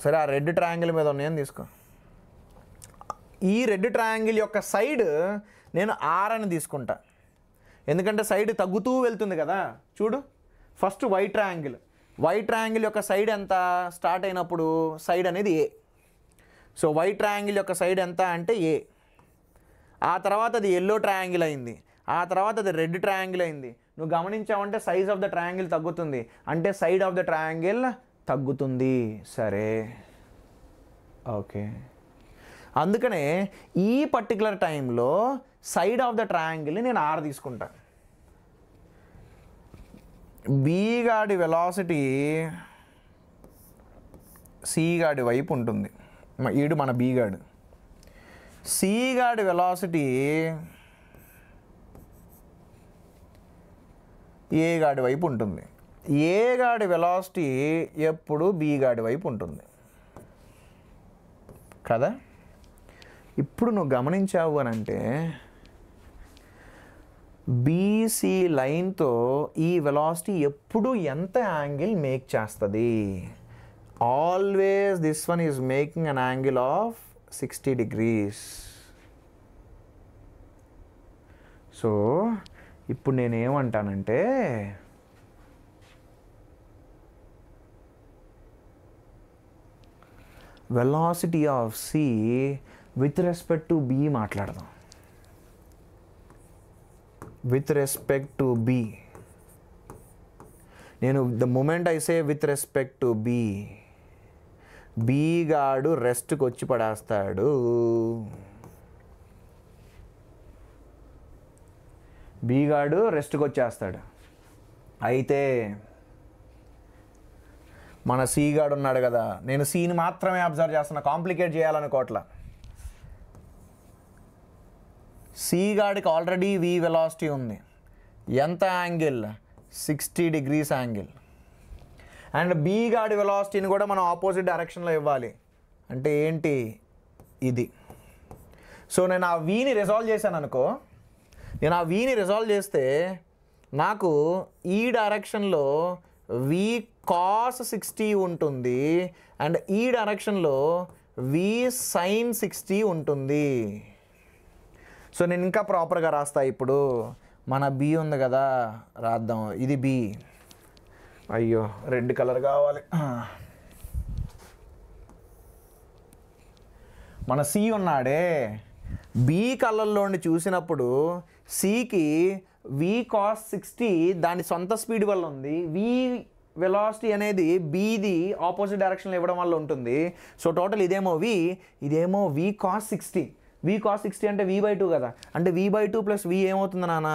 సరే ఆ రెడ్ ట్రయాంగిల్ మీద ఉన్నాయని తీసుకో ఈ రెడ్ ట్రయాంగిల్ యొక్క సైడ్ నేను ఆర్ అని తీసుకుంటా ఎందుకంటే సైడ్ తగ్గుతూ వెళ్తుంది కదా చూడు first white triangle white triangle యొక్క సైడ్ ఎంత స్టార్ట్ అయినప్పుడు సైడ్ అనేది ఏ సో వైట్ ట్రయాంగిల్ యొక్క సైడ్ ఎంత అంటే ఏ ఆ తర్వాత అది ఎల్లో ట్రయాంగిల్ అయింది ఆ తర్వాత అది రెడ్ ట్రయాంగిల్ అయింది నువ్వు గమనించావంటే సైజ్ ఆఫ్ ద ట్రయాంగిల్ తగ్గుతుంది అంటే సైడ్ ఆఫ్ ద ట్రయాంగిల్ తగ్గుతుంది సరే ఓకే అందుకనే ఈ పర్టికులర్ టైంలో సైడ్ ఆఫ్ ద ట్రయాంగిల్ని నేను ఆర్ తీసుకుంటాను బీగాడి వెలాసిటీ గాడి వైపు ఉంటుంది ఈడు మన బీగాడు గాడి వెలాసిటీ ఏ గాడి వైపు ఉంటుంది ఏ గాడి వెలాసిటీ ఎప్పుడు బీ గాడి వైపు ఉంటుంది కదా ఇప్పుడు నువ్వు గమనించావు అని అంటే బీసీ లైన్తో ఈ వెలాసిటీ ఎప్పుడు ఎంత యాంగిల్ మేక్ చేస్తుంది always this one is making an angle of sixty degrees so ఇప్పుడు నేనేమంటానంటే velocity of C with respect to B మాట్లాడదాం విత్ రెస్పెక్ట్ టు బి నేను the moment I say with respect to B బీగాడు రెస్ట్కి వచ్చి పడేస్తాడు బీగాడు రెస్ట్కి వచ్చేస్తాడు అయితే మన సీగాడు ఉన్నాడు కదా నేను సీని మాత్రమే అబ్జర్వ్ చేస్తున్నా కాంప్లికేట్ చేయాలనుకోవట్లా సి గాడికి ఆల్రెడీ వి వెలాసిటీ ఉంది ఎంత angle sixty degrees angle and B గాడి వెలాసిటీని కూడా మనం ఆపోజిట్ డైరెక్షన్లో ఇవ్వాలి అంటే ఏంటి ఇది సో నేను ఆ వీని రిజాల్వ్ చేశాను అనుకో నేను ఆ వీని రిజాల్వ్ చేస్తే నాకు ఈ డైరెక్షన్లో వి కాస్ సిక్స్టీ ఉంటుంది అండ్ ఈ డైరెక్షన్లో వి సైన్ సిక్స్టీ ఉంటుంది సో నేను ఇంకా ప్రాపర్గా రాస్తా ఇప్పుడు మన బి ఉంది కదా రాద్దాం ఇది బి అయ్యో రెడ్ కలర్ కావాలి మన సి ఉన్నాడే బి కలర్లోని చూసినప్పుడు సికి వి కాస్ట్ సిక్స్టీ దాని సొంత స్పీడ్ వల్ల ఉంది వి వెలాసిటీ అనేది బీది ఆపోజిట్ డైరెక్షన్లో ఇవ్వడం వల్ల ఉంటుంది సో టోటల్ ఇదేమో వి ఇదేమో v cos sixty v cos sixty అంటే వి బై టూ కదా అంటే v by two plus v ఏమవుతుంది నాన్న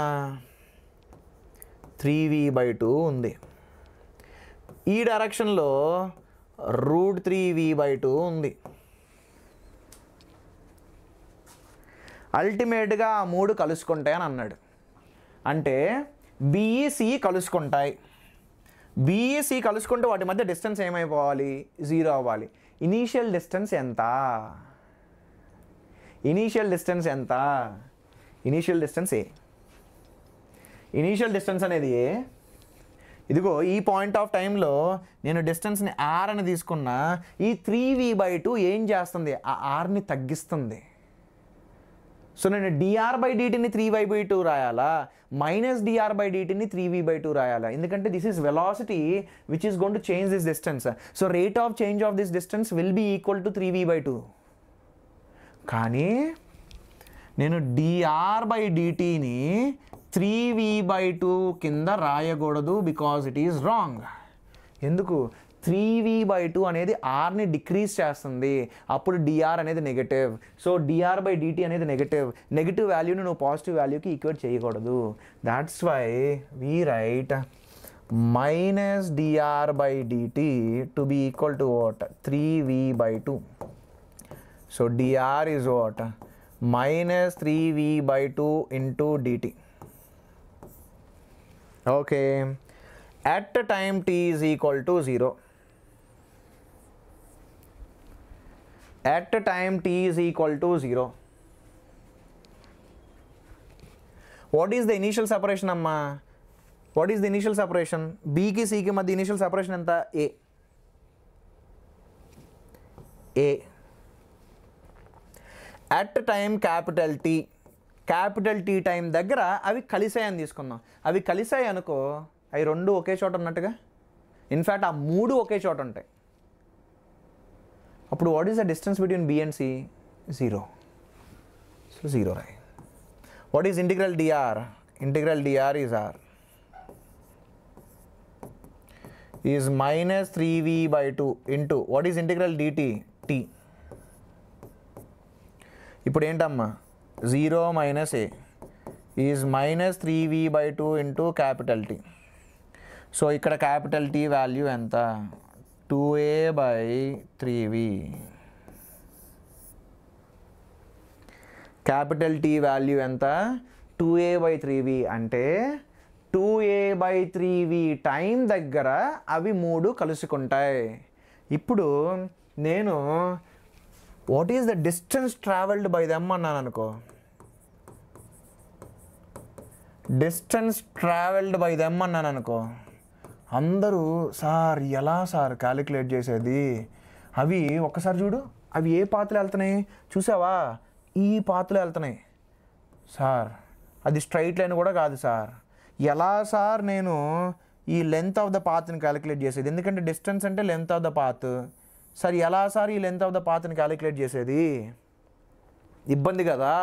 త్రీ వి బై టూ ఉంది ఈ డైరెక్షన్లో root three v by two ఉంది అల్టిమేట్గా ఆ మూడు కలుసుకుంటాయని అన్నాడు అంటే బీఈసీ కలుసుకుంటాయి బీఈసీ కలుసుకుంటే వాటి మధ్య డిస్టెన్స్ ఏమైపోవాలి జీరో అవ్వాలి ఇనీషియల్ డిస్టెన్స్ ఎంత ఇనీషియల్ డిస్టెన్స్ ఎంత initial distance a initial distance అనేది ఇదిగో ఈ పాయింట్ ఆఫ్ టైంలో నేను డిస్టెన్స్ని ఆర్ అని తీసుకున్న ఈ త్రీ వి బై టూ ఏం చేస్తుంది ఆ ఆర్ని తగ్గిస్తుంది సో నేను డిఆర్ బై డిటీని త్రీ వై బై టూ రాయాలా మైనస్ డిఆర్ బై డిటీని త్రీ వి బై టూ రాయాలా ఎందుకంటే this is velocity which is going to change this distance so rate of change of this distance will be equal to three v by two కానీ నేను dr by డిటీని three v by two కింద రాయకూడదు because it is wrong ఎందుకు three v by two అనేది ఆర్ని decrease చేస్తుంది అప్పుడు డిఆర్ అనేది negative so dr by dt అనేది నెగటివ్ నెగిటివ్ వాల్యూని నువ్వు పాజిటివ్ వాల్యూకి ఈక్వేట్ చేయకూడదు that's why we write minus dr by dt to be equal to what three v by two So dr is what? Minus 3v by 2 into dt. Okay. At the time t is equal to 0. At the time t is equal to 0. What is the initial separation, Amma? What is the initial separation? B की C के मध्य initial separation अंता A. A. At time capital T capital T time దగ్గర అవి కలిసాయని తీసుకుందాం అవి కలిసాయి అనుకో అవి రెండు ఒకే చోట ఉన్నట్టుగా ఇన్ఫ్యాక్ట్ ఆ మూడు ఒకే చోట ఉంటాయి అప్పుడు what is the distance between B and C zero so zero right what is integral dr integral dr is r is minus three v by two into what is integral dt t ఇప్పుడు ఏంటమ్మా zero minus a is minus three v by two into capital T so ఇక్కడ capital T value ఎంత two a by three v capital T value ఎంత two a by three వి అంటే two a by three v time దగ్గర అవి మూడు కలుసుకుంటాయి ఇప్పుడు నేను what is the distance travelled by them అన్నాను అనుకో డిస్టెన్స్ ట్రావెల్డ్ బై దెమ్ అన్నాను అనుకో అందరూ సార్ ఎలా సార్ క్యాలిక్యులేట్ చేసేది అవి ఒక్కసారి చూడు అవి ఏ పాత్రలు వెళ్తున్నాయి చూసావా ఈ పాత్రలు వెళ్తున్నాయి సార్ అది స్ట్రైట్ లైన్ కూడా కాదు సార్ ఎలా సార్ నేను ఈ లెంత్ ఆఫ్ ద పాత్ని క్యాలిక్యులేట్ చేసేది ఎందుకంటే డిస్టెన్స్ అంటే length of the path sir ఎలా సార్ ఈ లెంత్ ఆఫ్ ద పాత్ని క్యాలిక్యులేట్ చేసేది ఇబ్బంది కదా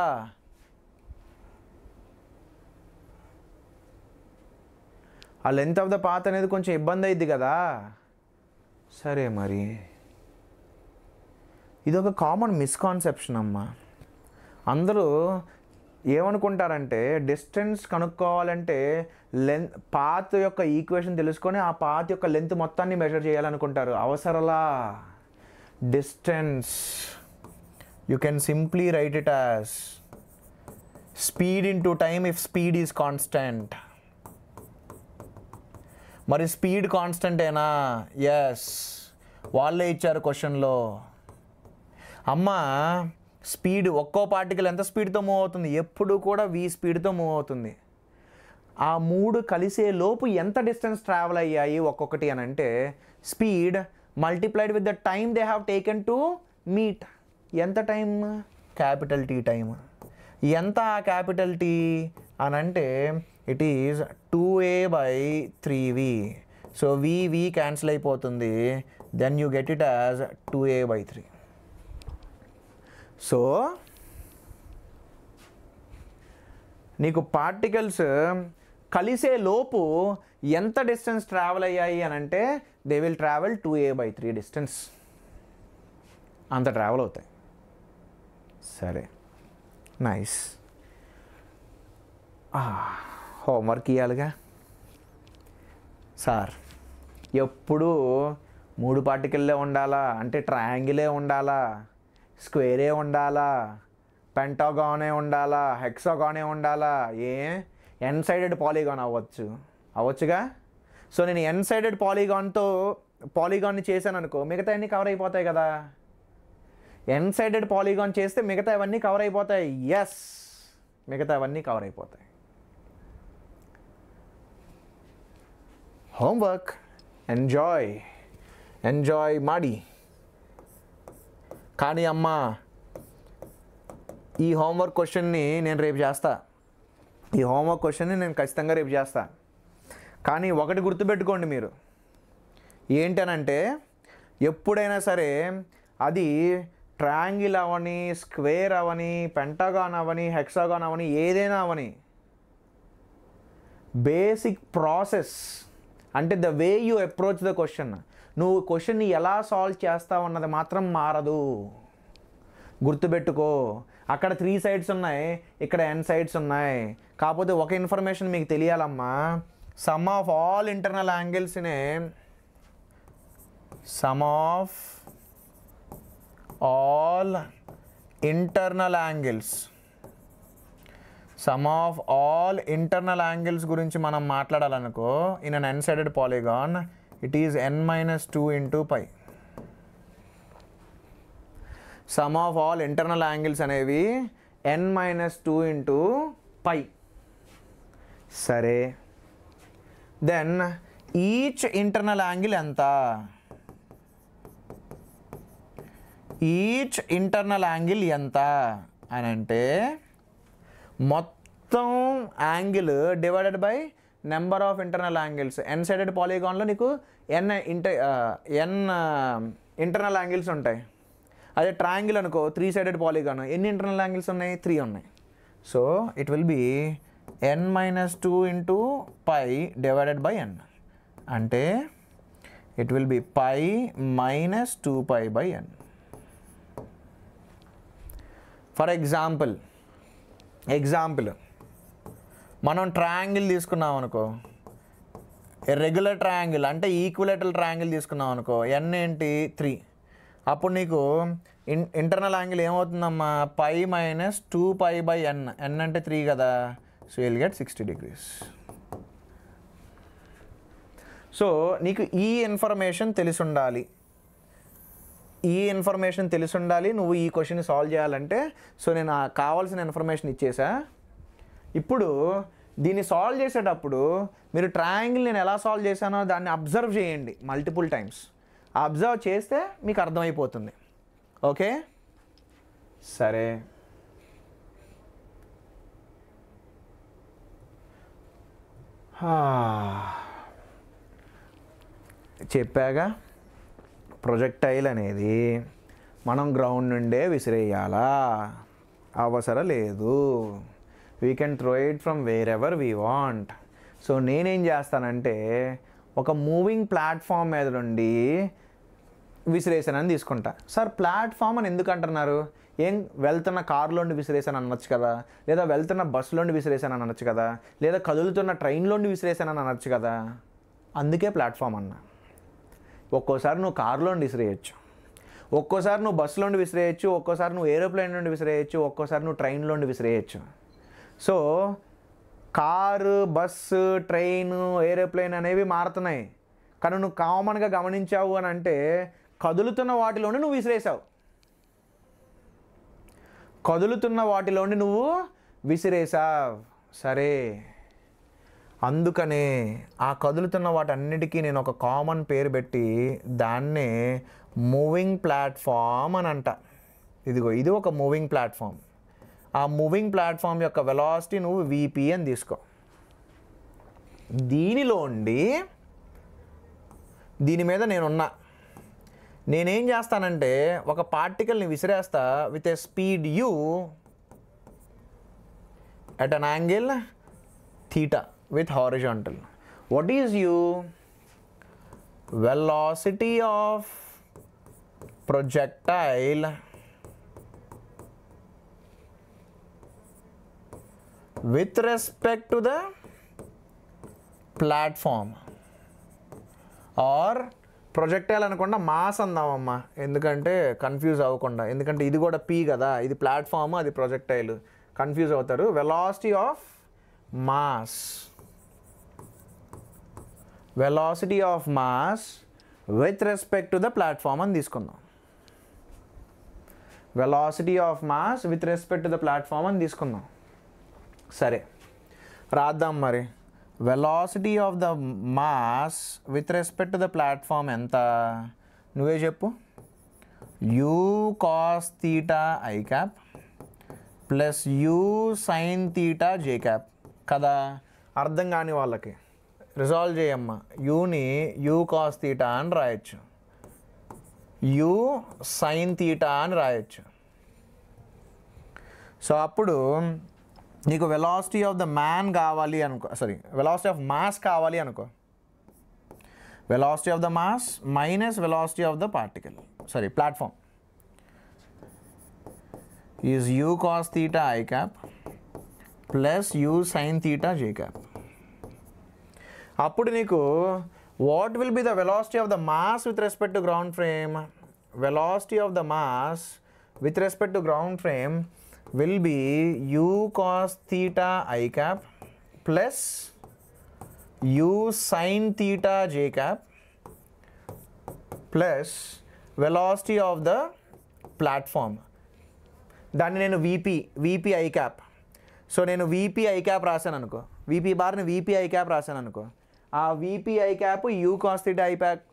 ఆ లెంత్ ఆఫ్ ద పాత్ అనేది కొంచెం ఇబ్బంది అయింది కదా సరే మరి ఇది ఒక కామన్ మిస్కాన్సెప్షన్ అమ్మా అందరూ ఏమనుకుంటారంటే డిస్టెన్స్ కనుక్కోవాలంటే లెంత్ పాత్ యొక్క ఈక్వేషన్ తెలుసుకొని ఆ పాత్ యొక్క లెంత్ మొత్తాన్ని మెజర్ చేయాలనుకుంటారు అవసరలా distance you can simply write it as speed into time if speed is constant మరి స్పీడ్ కాన్స్టెంటేనా ఎస్ వాళ్ళే ఇచ్చారు క్వశ్చన్లో అమ్మ స్పీడ్ ఒక్కో పార్టికల్ ఎంత స్పీడ్తో మూవ్ అవుతుంది ఎప్పుడు కూడా వీ స్పీడ్తో మూవ్ అవుతుంది ఆ మూడు కలిసే లోపు ఎంత డిస్టెన్స్ ట్రావెల్ అయ్యాయి ఒక్కొక్కటి అని అంటే speed multiplied with the time they have taken to meet ఎంత టైం క్యాపిటల్ టీ టైం ఎంత క్యాపిటల్ టీ అని అంటే it is two a by three v so v v cancel అయిపోతుంది then you get it as two a by three so నీకు particles కలిసే లోపు ఎంత distance travel అయ్యాయి అని అంటే they will travel two a by three distance అంత travel అవుతాయి సరే నైస్ హోంవర్క్ ఇవ్వాలిగా సార్ ఎప్పుడు మూడు పార్టికల్లే ఉండాలా అంటే ట్రయాంగిలే ఉండాలా స్క్వేరే ఉండాలా పెంటాగానే ఉండాలా హెక్సాగానే ఉండాలా ఏ ఎన్ సైడెడ్ పాలీగాన్ అవ్వచ్చు అవ్వచ్చుగా సో నేను ఎన్ సైడెడ్ పాలీగాన్తో పాలీగాన్ని చేశాను అనుకో మిగతా అన్నీ కవర్ అయిపోతాయి కదా ఎన్ సైడెడ్ పాలీగాన్ చేస్తే మిగతా అవన్నీ కవర్ అయిపోతాయి ఎస్ మిగతా అవన్నీ కవర్ అయిపోతాయి హోంవర్క్ ఎంజాయ్ ఎంజాయ్ మాడి కానీ అమ్మ ఈ హోంవర్క్ క్వశ్చన్ని నేను రేపు చేస్తాను ఈ హోంవర్క్ క్వశ్చన్ని నేను ఖచ్చితంగా రేపు చేస్తాను కానీ ఒకటి గుర్తుపెట్టుకోండి మీరు ఏంటనంటే ఎప్పుడైనా సరే అది ట్రాంగిల్ అవని స్క్వేర్ అవని పెంటగాన్ అవని హెక్సాగాన్ అవని ఏదైనా అవని బేసిక్ ప్రాసెస్ అంటే the way you approach the question నువ్వు క్వశ్చన్ని ఎలా సాల్వ్ చేస్తావు అన్నది మాత్రం మారదు గుర్తుపెట్టుకో అక్కడ త్రీ సైడ్స్ ఉన్నాయి ఇక్కడ ఎన్ సైడ్స్ ఉన్నాయి కాకపోతే ఒక ఇన్ఫర్మేషన్ మీకు తెలియాలమ్మా సమ్ ఆఫ్ ఆల్ ఇంటర్నల్ యాంగిల్స్నే sum of all internal angles sum of all internal angles గురించి మనం మాట్లాడాలనుకో in an n sided polygon it is n minus two into pi sum of all internal angles అనేవి n minus two into pi సరే then each internal angle ఎంత each internal angle ఎంత అని అంటే మొత్తం angle divided by number of internal angles n sided పాలిగాన్లో నీకు ఎన్ inter n internal angles ఉంటాయి అదే ట్రాంగిల్ అనుకో త్రీ సైడెడ్ పాలిగాన్ ఎన్ని ఇంటర్నల్ యాంగిల్స్ ఉన్నాయి త్రీ ఉన్నాయి so it will be n minus two into pi divided by n అంటే it will be pi minus two pi by n for example example మనం triangle తీసుకున్నాం అనుకో regular triangle అంటే equilateral triangle తీసుకున్నాం అనుకో n ఏంటి three అప్పుడు నీకు ఇన్ ఇంటర్నల్ యాంగిల్ ఏమవుతుందమ్మా pi minus two pi by n n అంటే త్రీ కదా so will get sixty degrees so నీకు ఈ ఇన్ఫర్మేషన్ తెలిసి ఉండాలి ఈ ఇన్ఫర్మేషన్ తెలిసి ఉండాలి నువ్వు ఈ క్వశ్చన్ సాల్వ్ చేయాలంటే సో నేను కావాల్సిన ఇన్ఫర్మేషన్ ఇచ్చేసా ఇప్పుడు దీన్ని సాల్వ్ చేసేటప్పుడు మీరు ట్రయాంగిల్ నేను ఎలా సాల్వ్ చేశానో దాన్ని అబ్జర్వ్ చేయండి మల్టిపుల్ టైమ్స్ అబ్జర్వ్ చేస్తే మీకు అర్థమైపోతుంది ఓకే సరే చెప్పాగా ప్రొజెక్టైల్ అనేది మనం గ్రౌండ్ నుండే విసిరేయాలా అవసరం లేదు we can throw it from wherever we want so నేనేం చేస్తానంటే ఒక మూవింగ్ ప్లాట్ఫామ్ మీద నుండి విసిరేసానని తీసుకుంటా సార్ ప్లాట్ఫామ్ అని ఎందుకు అంటున్నారు ఏం వెళ్తున్న కారులోండి విసిరేసాను అనొచ్చు కదా లేదా వెళ్తున్న బస్సులోండి విసిరేసాను అనొచ్చు కదా లేదా కదులుతున్న ట్రైన్లోండి విసిరేసాను అనొచ్చు కదా అందుకే ప్లాట్ఫామ్ అన్న ఒక్కోసారి నువ్వు కారులోండి విసిరేయచ్చు ఒక్కోసారి నువ్వు బస్సులోండి విసిరేయచ్చు ఒక్కోసారి నువ్వు ఏరోప్లేన్ నుండి విసిరేయచ్చు ఒక్కోసారి నువ్వు ట్రైన్లోండి విసిరేయచ్చు so car bus train aeroplane అనేవి మారుతున్నాయి కానీ నువ్వు కామన్గా గమనించావు అని అంటే కదులుతున్న వాటిలోనే నువ్వు విసిరేసావు కదులుతున్న వాటిలోని నువ్వు విసిరేసావు సరే అందుకనే ఆ కదులుతున్న వాటన్నిటికీ నేను ఒక కామన్ పేరు పెట్టి దాన్నే మూవింగ్ ప్లాట్ఫామ్ అని అంట ఇదిగో ఇది ఒక మూవింగ్ ప్లాట్ఫామ్ ఆ మూవింగ్ ప్లాట్ఫామ్ యొక్క వెలాసిటీ నువ్వు వీపీ అని తీసుకో దీనిలో ఉండి దీని మీద నేనున్నా నేనేం చేస్తానంటే ఒక పార్టికల్ని విసిరేస్తా with a speed u at an angle theta with horizontal what is u velocity of projectile with respect to the platform or projectile అనుకుండా మాస్ అందామమ్మా ఎందుకంటే కన్ఫ్యూజ్ అవ్వకుండా ఎందుకంటే ఇది కూడా పీ కదా ఇది ప్లాట్ఫామ్ అది ప్రొజెక్టైల్ కన్ఫ్యూజ్ అవుతారు velocity of mass velocity of mass with respect to the platform అని తీసుకుందాం velocity of mass with respect to the platform అని తీసుకుందాం సరే రాద్దాం మరి velocity of the mass with respect the platform ఎంత నువ్వే చెప్పు u cos theta i cap plus u sine theta j cap కదా అర్థం కాని వాళ్ళకి రిజాల్వ్ చేయమ్మా యూని యూ కాస్ థీటా అని రాయొచ్చు యూ సైన్ థీటా అని రాయొచ్చు సో అప్పుడు నీకు వెలాసిటీ ఆఫ్ ద మ్యాన్ కావాలి సారీ వెలాసిటీ ఆఫ్ మాస్ కావాలి అనుకో velocity of the mass minus velocity of the particle sorry platform is u cos θ i cap plus u sin θ j cap అప్పుడు నీకు what will be the velocity of the mass with respect to ground frame velocity of the mass with respect to ground frame will be u cos theta i cap plus u sin theta j cap plus velocity of the platform. దాన్ని నేను vp vp i cap so నేను vp i cap రాశాను అనుకో vp బార్ని vp i cap రాశాను అనుకో ఆ vp i cap u cos theta i pack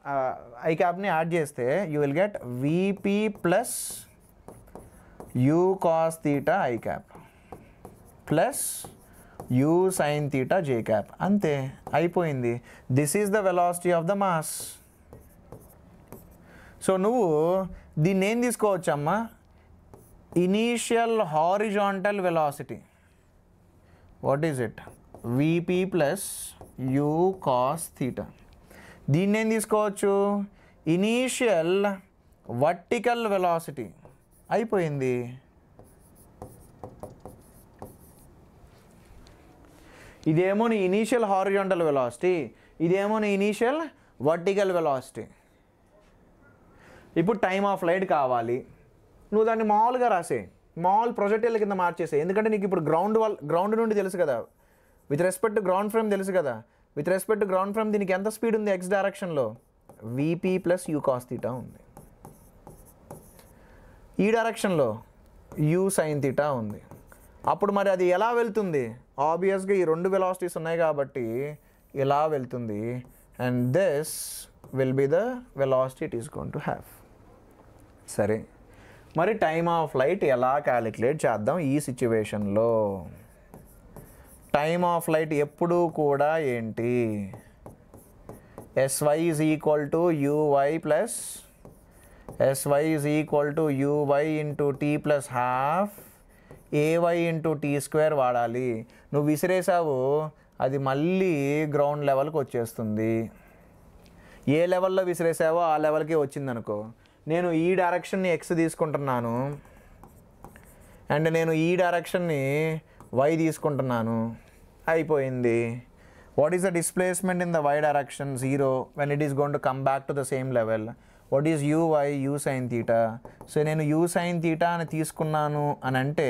i క్యాప్ని యాడ్ చేస్తే you will get vp plus u cos theta i cap plus u sin theta j cap. అంతే అయిపోయింది this is the velocity of the mass so నువ్వు దీన్ని ఏం తీసుకోవచ్చమ్మా initial horizontal velocity what is it vp plus u cos theta దీన్ని ఏం తీసుకోవచ్చు initial vertical velocity అయిపోయింది ఇదేమో నీ ఇనీషియల్ హారిజాంటల్ వెలాసిటీ ఇదేమో నీ ఇనీషియల్ వర్టికల్ వెలాసిటీ ఇప్పుడు టైమ్ ఆఫ్ లైట్ కావాలి నువ్వు దాన్ని మామూలుగా రాసే మామూలు ప్రొజెక్టర్ల కింద మార్చేసే ఎందుకంటే నీకు ఇప్పుడు గ్రౌండ్ వల్ గ్రౌండ్ నుండి తెలుసు కదా with respect to ground frame తెలుసు కదా with respect to ground frame దీనికి ఎంత స్పీడ్ ఉంది ఎక్స్ డైరెక్షన్లో vp plus u cos theta ఉంది ఈ డైరెక్షన్లో యూ సైన్ థీటా ఉంది అప్పుడు మరి అది ఎలా వెళ్తుంది ఆబ్వియస్గా ఈ రెండు వెలాసిటీస్ ఉన్నాయి కాబట్టి ఇలా వెళ్తుంది and this will be the velocity it is going to have సరే మరి టైమ్ ఆఫ్ లైట్ ఎలా క్యాలిక్యులేట్ చేద్దాం ఈ సిచ్యువేషన్లో టైమ్ ఆఫ్ లైట్ ఎప్పుడూ కూడా ఏంటి sy is equal to uy plus sy is equal to uy into t plus half ay into t square వాడాలి నువ్వు విసిరేసావు అది మళ్ళీ గ్రౌండ్ లెవెల్కి వచ్చేస్తుంది ఏ లెవెల్లో విసిరేసావో ఆ లెవెల్కి వచ్చిందనుకో నేను ఈ డైరెక్షన్ని ఎక్స్ తీసుకుంటున్నాను అండ్ నేను ఈ డైరెక్షన్ని వై తీసుకుంటున్నాను అయిపోయింది what is the displacement in the y direction zero when it is going to come back to the same level what is u y u sine theta so నేను u sine theta అని తీసుకున్నాను అని అంటే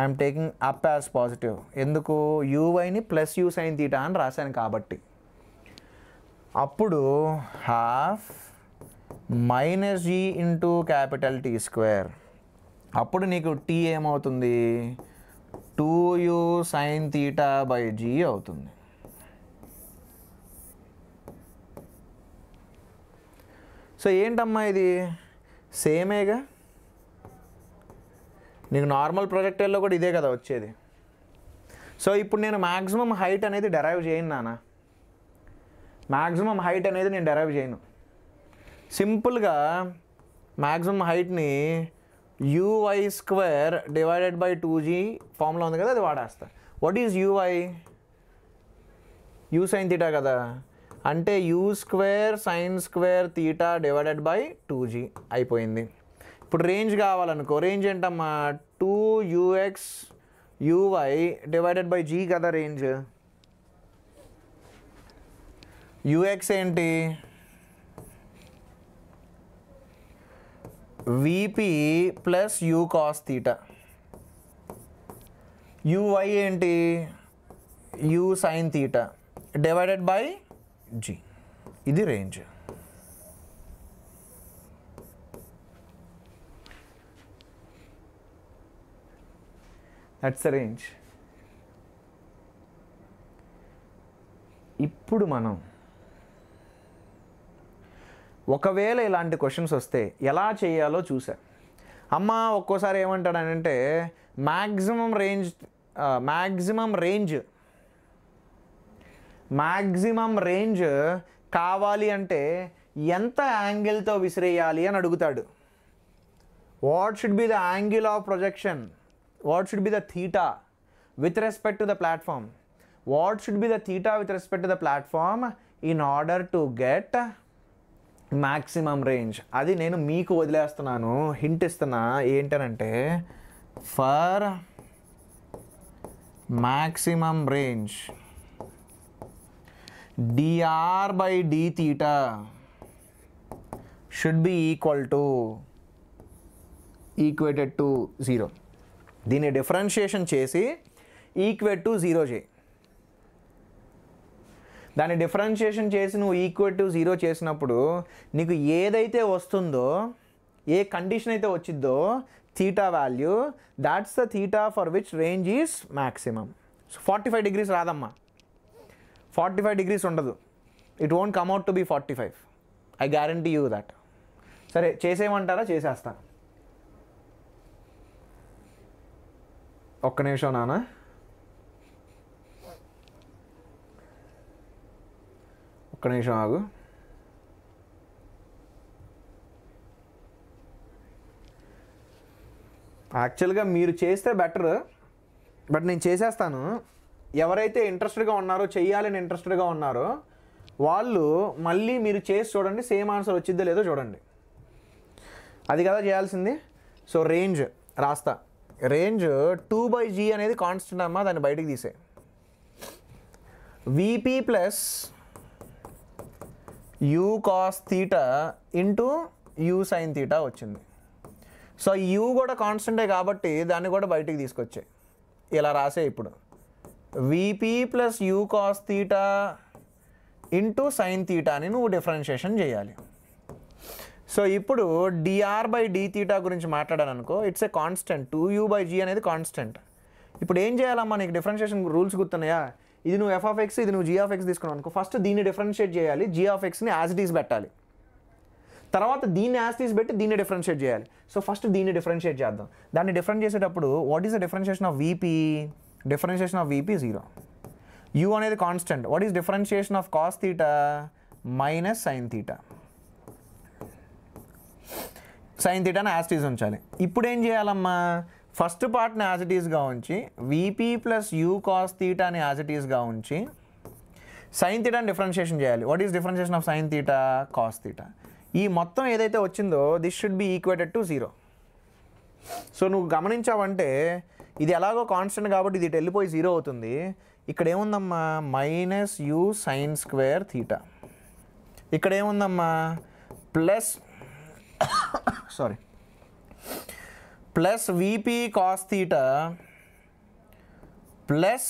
I'm taking up as positive ఎందుకు u వైని plus u sine theta అని రాశాను కాబట్టి అప్పుడు half minus g into capital t square అప్పుడు నీకు టీ ఏమవుతుంది two u sine theta by g అవుతుంది సో ఏంటమ్మా ఇది సేమేగా నీకు నార్మల్ ప్రొజెక్టర్లో కూడా ఇదే కదా వచ్చేది సో ఇప్పుడు నేను మ్యాక్సిమం హైట్ అనేది డెరైవ్ చేయను నాన్న మ్యాక్సిమం హైట్ అనేది నేను డెరైవ్ చేయను సింపుల్గా మ్యాక్సిమం హైట్ని uy square divided by two g ఫామ్లో ఉంది కదా అది వాడేస్తా what is uy u sine theta కదా అంటే u square sine square theta divided by two g అయిపోయింది ఇప్పుడు రేంజ్ కావాలనుకో రేంజ్ ఏంటమ్మా two ux uy divided by g కదా రేంజ్ యూఎక్స్ ఏంటి vp plus u cos theta uy ఏంటి u sine theta divided by g ఇది range that's range ఇప్పుడు మనం ఒకవేళ ఇలాంటి క్వశ్చన్స్ వస్తే ఎలా చేయాలో చూసా అమ్మ ఒక్కోసారి ఏమంటాడనంటే maximum range maximum range maximum range కావాలి అంటే ఎంత యాంగిల్తో విసిరేయాలి అని అడుగుతాడు what should be the angle of projection what should be the theta with respect to the platform what should be the theta with respect to the platform in order to get maximum range అది నేను మీకు వదిలేస్తున్నాను hint ఇస్తున్నా ఏంటనంటే for maximum range dr by d theta should be equal to equated to zero దీన్ని differentiation చేసి equate to zero చేయి దాన్ని డిఫరెన్షియేషన్ చేసి నువ్వు ఈక్వేట్ టు జీరో చేసినప్పుడు నీకు ఏదైతే వస్తుందో ఏ కండిషన్ అయితే వచ్చిద్దో theta value that's the theta for which range is maximum so forty five degrees రాదమ్మా ఫార్టీ ఫైవ్ డిగ్రీస్ ఉండదు it come come out to be forty five I guarantee you that సరే చేసేయమంటారా చేసేస్తాను ఒక్క నిమిషం నాన్న ఒక్క నిమిషం ఆగు యాక్చువల్గా మీరు చేస్తే బెటర్ బట్ నేను చేసేస్తాను ఎవరైతే ఇంట్రెస్టెడ్గా ఉన్నారో చేయాలని ఇంట్రెస్టెడ్గా ఉన్నారో వాళ్ళు మళ్ళీ మీరు చేసి చూడండి సేమ్ ఆన్సర్ వచ్చిద్దో లేదో చూడండి అది కదా చేయాల్సింది సో రేంజ్ రాస్తా రేంజ్ టూ బై జీ అనేది కాన్స్టెంట్ అమ్మా దాన్ని బయటకు తీసే vp plus u cos theta into u sine theta వచ్చింది సో యూ కూడా కాన్స్టెంటే కాబట్టి దాన్ని కూడా బయటికి తీసుకొచ్చాయి ఇలా రాసే ఇప్పుడు vp plus u cos theta into sine theta అని నువ్వు డిఫరెన్షియేషన్ చేయాలి సో ఇప్పుడు డిఆర్ బై డి థీటా గురించి మాట్లాడాను అనుకో it's a constant two u by g అనేది కాన్స్టెంట్ ఇప్పుడు ఏం చేయాలమ్మా నీకు డిఫరెన్షియేషన్ రూల్స్ గుర్తున్నాయా ఇది నువ్వు ఎఫ్ ఆఫ్ ఎక్స్ ఇది నువ్వు జీ ఆఫ్ ఎక్స్ తీసుకున్నావు అనుకో ఫస్ట్ దీన్ని డిఫరెన్షియేట్ చేయాలి జీ ఆఫ్ ఎక్స్ని యాజ్ డీస్ పెట్టాలి తర్వాత దీన్ని యాస్టీస్ పెట్టి దీన్ని డిఫరెన్షియేట్ చేయాలి సో ఫస్ట్ దీన్ని డిఫరెన్షియేట్ చేద్దాం దాన్ని డిఫరెంట్ చేసేటప్పుడు what is the differentiation of vp differentiation of vp zero u అనేది constant what is differentiation of cos theta minus sine theta sine థీటాని యాసిటీస్ ఉంచాలి ఇప్పుడు ఏం చేయాలమ్మా ఫస్ట్ పార్ట్ని యాజ్ యాజిటీస్గా ఉంచి వీపీ ప్లస్ యూ కాస్ థీటాని యాజిటీస్గా ఉంచి సైన్ థీటాని డిఫరెన్షియేషన్ చేయాలి what is differentiation of sine theta cos theta ఈ మొత్తం ఏదైతే వచ్చిందో this should be equated to zero so నువ్వు గమనించావంటే ఇది ఎలాగో కాన్స్టెంట్ కాబట్టి ఇది వెళ్ళిపోయి జీరో అవుతుంది ఇక్కడ ఏముందమ్మా minus u sine square theta ఇక్కడ ఏముందమ్మా plus sorry plus vp cos theta plus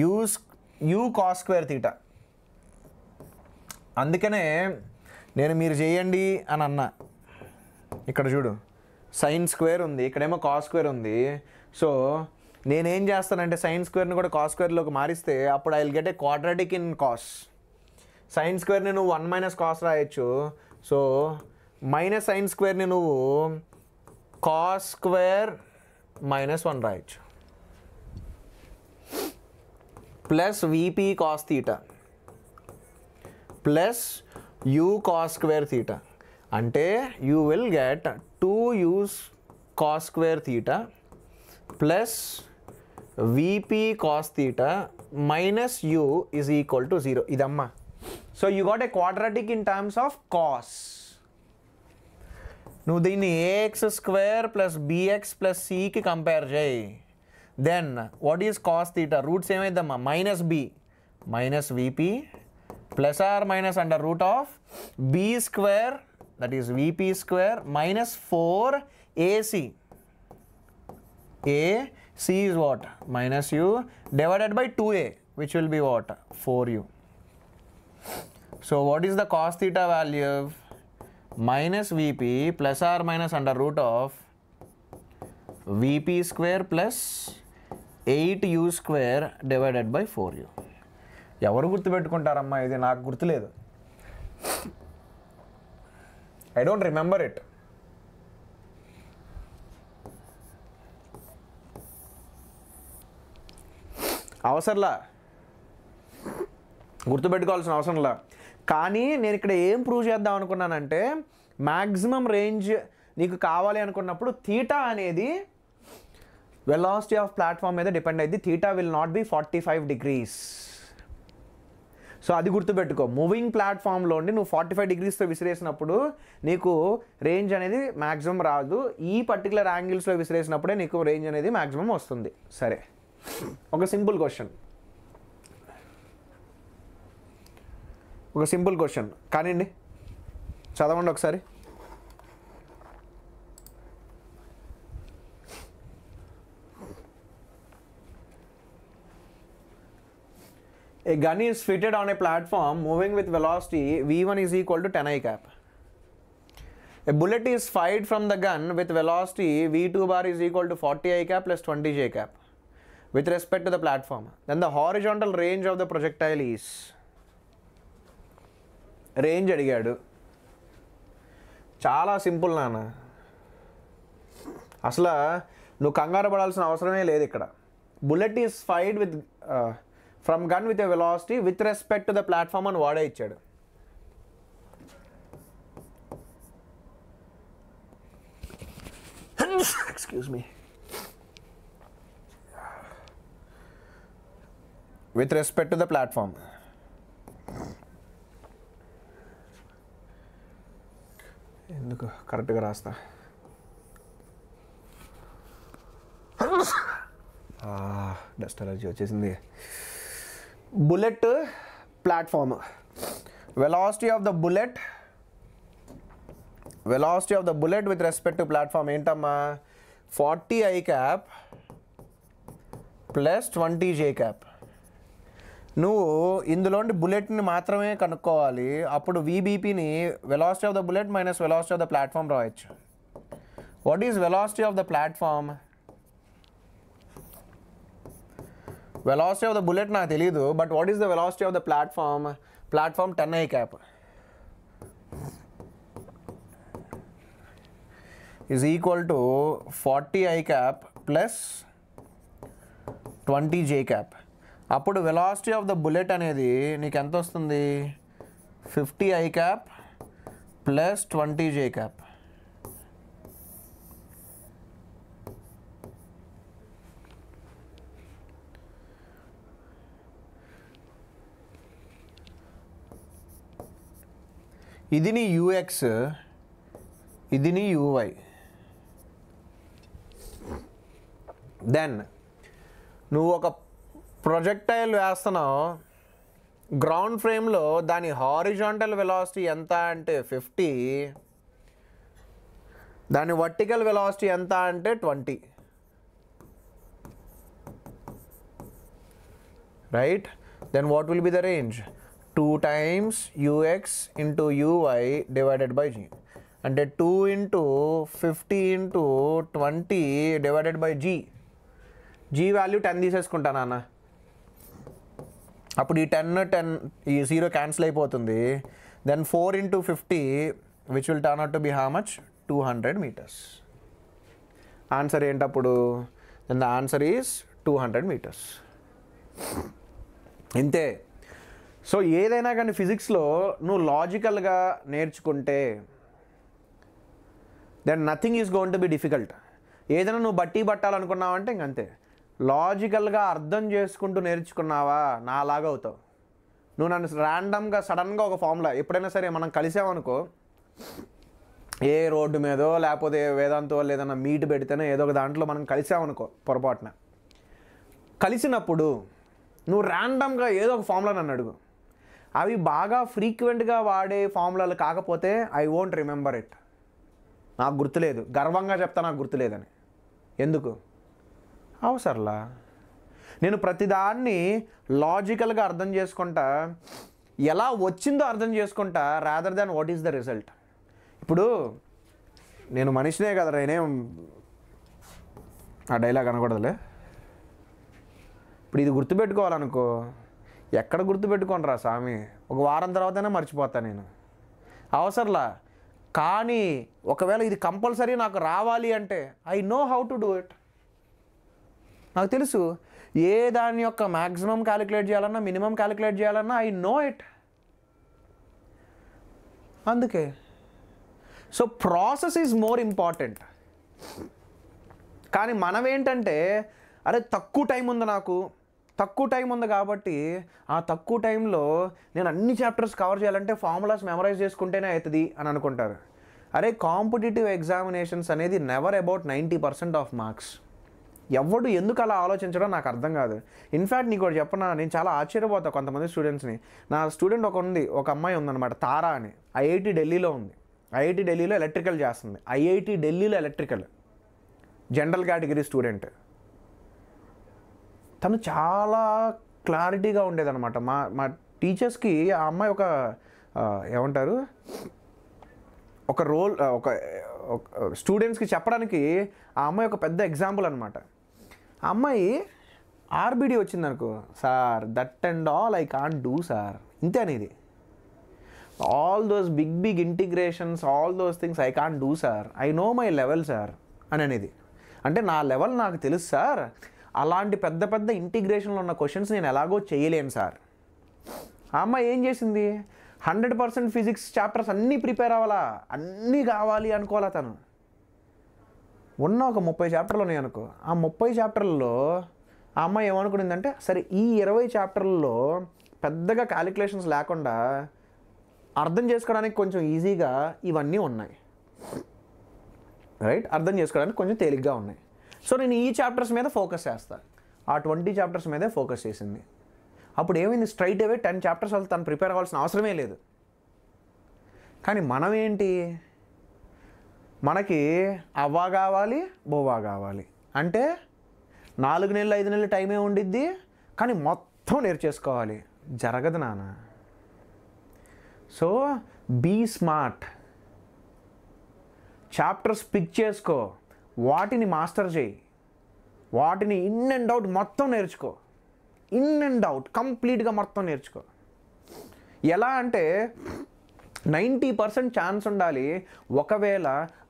u u cos square theta అందుకనే నేను మీరు చేయండి అని అన్నా ఇక్కడ చూడు సైన్ స్క్వేర్ ఉంది ఇక్కడేమో కాస్ స్క్వేర్ ఉంది సో నేనేం చేస్తానంటే సైన్స్ స్క్వేర్ని కూడా కాస్ స్క్వేర్లోకి మారిస్తే అప్పుడు I will get a quadratic in cos sines స్క్వేర్ని నువ్వు వన్ మైనస్ కాస్ రాయొచ్చు సో మైనస్ సైన్స్ స్క్వేర్ని నువ్వు కాస్ స్క్వేర్ మైనస్ వన్ రాయొచ్చు plus vp cos theta plus u cos square theta అంటే you will get two u's cos square theta plus v p cos theta minus u is equal to 0 idamma so you got a quadratic in terms of cos నువ్వు దీన్ని ax square plus bx plus సికి compare చేయి then what is cos theta roots ఏమైందమ్మా minus b minus vp plus or minus under root of b square that is vp square minus four ac A, C is what? Minus U divided by 2A which will be what? 4U. So what is the cos theta value of minus Vp plus or minus under root of Vp square plus 8U square divided by 4U. ఎవరు గుర్తుపెట్టుకుంటారమ్మా ఇది నాకు గుర్తులేదు I don't remember it అవసరంలా గుర్తుపెట్టుకోవాల్సిన అవసరంలా కానీ నేను ఇక్కడ ఏం ప్రూవ్ చేద్దాం అనుకున్నానంటే మ్యాక్సిమం రేంజ్ నీకు కావాలి అనుకున్నప్పుడు థీటా అనేది వెలాసిటీ ఆఫ్ ప్లాట్ఫామ్ మీద డిపెండ్ అయింది theta will not be forty five degrees so అది గుర్తుపెట్టుకో మూవింగ్ ప్లాట్ఫామ్లో ఉండి నువ్వు ఫార్టీ ఫైవ్ డిగ్రీస్తో విసిరేసినప్పుడు నీకు రేంజ్ అనేది మ్యాక్సిమం రాదు ఈ పర్టికులర్ యాంగిల్స్లో విసిరేసినప్పుడే నీకు రేంజ్ అనేది మ్యాక్సిమం వస్తుంది సరే ఒక సింపుల్ క్వశ్చన్ ఒక సింపుల్ క్వశ్చన్ కానివ్వండి చదవండి ఒకసారి a gun is fitted on a platform moving with velocity v one is equal to ten i cap a bullet is fired from the gun with velocity v two bar is equal to forty i cap plus twenty j cap with respect to the platform then the horizontal range of the projectile is range అడిగాడు చాలా simple నాన్న అసలు నువ్వు కంగారు పడాల్సిన అవసరమే లేదు ఇక్కడ bullet is fired with from gun with a velocity with respect to the platform అని వాడే ఇచ్చాడు excuse me with respect to the platform ఎందుకు కరెక్ట్గా రాస్తా డస్ట్ అలర్జీ వచ్చేసింది bullet platform velocity of the bullet velocity of the bullet with respect to platform ఏంటమ్మా forty i cap plus twenty j cap నువ్వు ఇందులోని బుల్లెట్ని మాత్రమే కనుక్కోవాలి అప్పుడు వీబీపీని velocity of the bullet minus velocity of the platform రావచ్చు what is velocity of the platform velocity of the bullet నాకు తెలియదు but what is the velocity of the platform platform ten i cap is equal to forty i cap plus twenty j cap అప్పుడు velocity of the bullet అనేది నీకు ఎంత వస్తుంది fifty i cap plus twenty j cap ఇది నీ UX ఇది నీ UI then నువ్వు ఒక ప్రొజెక్టైల్ వేస్తున్నాం గ్రౌండ్ ఫ్రేమ్లో దాని హారిజాంటల్ వెలాసిటీ ఎంత అంటే ఫిఫ్టీ దాని వర్టికల్ వెలాసిటీ ఎంత అంటే twenty right then what will be the range two times ux into uy divided by g అంటే two into fifty into twenty divided by g g value ten తీసేసుకుంటాను అన్న అప్పుడు ఈ టెన్ టెన్ ఈ zero cancel అయిపోతుంది then four into fifty which will turn out to be how much two hundred metres answer ఏంటప్పుడు then the answer is two hundred metres ఇంతే so ఏదైనా కానీ ఫిజిక్స్లో నువ్వు లాజికల్గా నేర్చుకుంటే then nothing is going to be difficult ఏదైనా నువ్వు బట్టి పట్టాలనుకున్నావంటే ఇంకంతే లాజికల్గా అర్థం చేసుకుంటూ నేర్చుకున్నావా నాలాగా అవుతావు నువ్వు నన్ను ర్యాండమ్గా సడన్గా ఒక ఫామ్లా ఎప్పుడైనా సరే మనం కలిసామనుకో ఏ రోడ్డు మీదో లేకపోతే వేదాంతో వాళ్ళు ఏదైనా మీట్ పెడితేనే ఏదో ఒక దాంట్లో మనం కలిసామనుకో పొరపాటున కలిసినప్పుడు నువ్వు ర్యాండమ్గా ఏదో ఒక ఫామ్లా నన్ను అడుగు అవి బాగా ఫ్రీక్వెంట్గా వాడే ఫార్ములాలు కాకపోతే ఐ ఓంట్ రిమెంబర్ ఇట్ నాకు గుర్తులేదు గర్వంగా చెప్తా నాకు గుర్తులేదని ఎందుకు అవసరంలా నేను ప్రతిదాన్ని లాజికల్గా అర్థం చేసుకుంటా ఎలా వచ్చిందో అర్థం చేసుకుంటా rather than what is the result ఇప్పుడు నేను మనిషినే కదా నేనేం ఆ డైలాగ్ అనకూడదులే ఇప్పుడు ఇది గుర్తుపెట్టుకోవాలనుకో ఎక్కడ గుర్తుపెట్టుకోను రా స్వామి ఒక వారం తర్వాతనే మర్చిపోతా నేను అవసరంలా కానీ ఒకవేళ ఇది కంపల్సరీ నాకు రావాలి అంటే I know how to do it నాకు తెలుసు ఏ దాని యొక్క మ్యాక్సిమం క్యాలిక్యులేట్ చేయాలన్నా మినిమం క్యాలిక్యులేట్ చేయాలన్నా ఐ నో ఇట్ అందుకే so process is more important కానీ మనం ఏంటంటే అరే తక్కువ టైం ఉంది నాకు తక్కువ టైం ఉంది కాబట్టి ఆ తక్కువ టైంలో నేను అన్ని చాప్టర్స్ కవర్ చేయాలంటే ఫార్ములాస్ మెమరైజ్ చేసుకుంటేనే అవుతుంది అని అనుకుంటారు అరే కాంపిటేటివ్ ఎగ్జామినేషన్స్ అనేది never about ninety percent of marks ఎవడు ఎందుకు అలా ఆలోచించడం నాకు అర్థం కాదు ఇన్ఫ్యాక్ట్ నీకు చెప్పనా నేను చాలా ఆశ్చర్యపోతా కొంతమంది స్టూడెంట్స్ని నా స్టూడెంట్ ఒక ఉంది ఒక అమ్మాయి ఉందన్నమాట తారా అని ఐఐటి ఢిల్లీలో ఉంది ఐఐటి ఢిల్లీలో ఎలక్ట్రికల్ చేస్తుంది ఐఐటి ఢిల్లీలో ఎలక్ట్రికల్ జనరల్ కేటగిరీ స్టూడెంట్ తను చాలా క్లారిటీగా ఉండేదన్నమాట మా మా టీచర్స్కి ఆ అమ్మాయి ఒక ఏమంటారు ఒక రోల్ ఒక స్టూడెంట్స్కి చెప్పడానికి ఆ అమ్మాయి ఒక పెద్ద ఎగ్జాంపుల్ అనమాట అమ్మాయి ఆర్బిడి వచ్చింది అనుకో sir that and all I can't do sir ఇంతే అనేది all those big big integrations all those things I can't do sir I know my level sir అని అనేది అంటే నా లెవెల్ నాకు తెలుసు సార్ అలాంటి పెద్ద పెద్ద ఇంటిగ్రేషన్లో ఉన్న క్వశ్చన్స్ నేను ఎలాగో చేయలేను సార్ అమ్మ అమ్మాయి ఏం చేసింది హండ్రెడ్ పర్సెంట్ ఫిజిక్స్ చాప్టర్స్ అన్నీ ప్రిపేర్ అవ్వాలా అన్నీ కావాలి అనుకోవాలా తను ఉన్న ఒక ముప్పై చాప్టర్లు ఉన్నాయి అనుకో ఆ ముప్పై చాప్టర్లలో ఆ అమ్మాయి ఏమనుకునిందంటే సరే ఈ ఇరవై చాప్టర్లలో పెద్దగా క్యాలిక్యులేషన్స్ లేకుండా అర్థం చేసుకోవడానికి కొంచెం ఈజీగా ఇవన్నీ ఉన్నాయి రైట్ అర్థం చేసుకోవడానికి కొంచెం తేలిగ్గా ఉన్నాయి సో నేను ఈ చాప్టర్స్ మీద ఫోకస్ చేస్తాను ఆ ట్వంటీ చాప్టర్స్ మీదే ఫోకస్ చేసింది అప్పుడు ఏమైంది స్ట్రైట్ అవే టెన్ చాప్టర్స్ వాళ్ళు తను ప్రిపేర్ అవ్వాల్సిన అవసరమే లేదు కానీ మనం ఏంటి మనకి అవ్వా కావాలి బోవా కావాలి అంటే నాలుగు నెలలు ఐదు నెలలు టైమే ఉండిద్ది కానీ మొత్తం నేర్చేసుకోవాలి జరగదు నాన్న so be smart chapters pick చేసుకో వాటిని మాస్టర్ చేయి వాటిని ఇన్ అండ్ అవుట్ మొత్తం నేర్చుకో ఇన్ అండ్ అవుట్ కంప్లీట్గా మొత్తం నేర్చుకో ఎలా అంటే నైంటీ పర్సెంట్ ఛాన్స్ ఉండాలి ఒకవేళ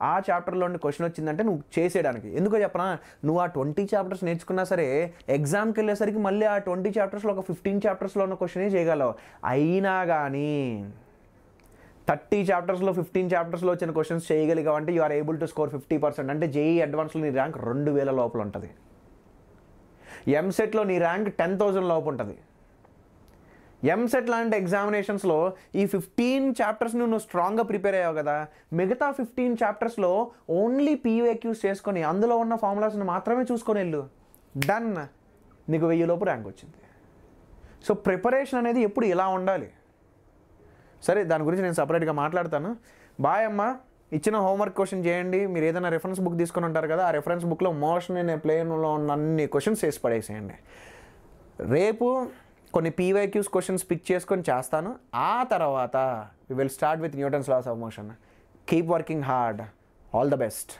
ఆ చాప్టర్లోని క్వశ్చన్ వచ్చిందంటే నువ్వు చేసేయడానికి ఎందుకో చెప్పనా నువ్వు ఆ ట్వంటీ చాప్టర్స్ నేర్చుకున్నా సరే ఎగ్జామ్కి వెళ్ళేసరికి మళ్ళీ ఆ ట్వంటీ చాప్టర్స్లో ఒక ఫిఫ్టీన్ చాప్టర్స్లో ఉన్న క్వశ్చనే చేయగలవు అయినా కానీ థర్టీ చాప్టర్స్లో ఫిఫ్టీన్ చాప్టర్స్లో వచ్చిన క్వశ్చన్స్ చేయగలిగావు అంటే you are able to score fifty percent అంటే జేఈ అడ్వాన్స్లో నీ ర్యాంక్ రెండు వేల లోపల ఉంటుంది ఎంసెట్లో నీ ర్యాంక్ టెన్ థౌజండ్ లోపు ఉంటుంది ఎంసెట్ e లాంటి ఎగ్జామినేషన్స్లో ఈ ఫిఫ్టీన్ చాప్టర్స్ నువ్వు స్ట్రాంగ్గా ప్రిపేర్ అయ్యావు కదా మిగతా ఫిఫ్టీన్ చాప్టర్స్లో ఓన్లీ పీవీక్యూస్ చేసుకొని అందులో ఉన్న ఫార్ములాస్ని మాత్రమే చూసుకొని వెళ్ళు డన్ నీకు వెయ్యి లోపు ర్యాంక్ వచ్చింది సో ప్రిపరేషన్ అనేది ఎప్పుడు ఇలా ఉండాలి సరే దాని గురించి నేను సపరేట్గా మాట్లాడతాను బాయ్ అమ్మ ఇచ్చిన హోంవర్క్ క్వశ్చన్ చేయండి మీరు ఏదైనా రెఫరెన్స్ బుక్ తీసుకొని ఉంటారు కదా ఆ రెఫరెన్స్ బుక్లో మోషన్ అనే ప్లేన్లో ఉన్న అన్ని క్వశ్చన్స్ వేసి పడేసేయండి రేపు కొన్ని పీవైక్యూస్ క్వశ్చన్స్ పిక్ చేసుకొని చేస్తాను ఆ తర్వాత we will start with Newton's laws of motion keep working hard all the best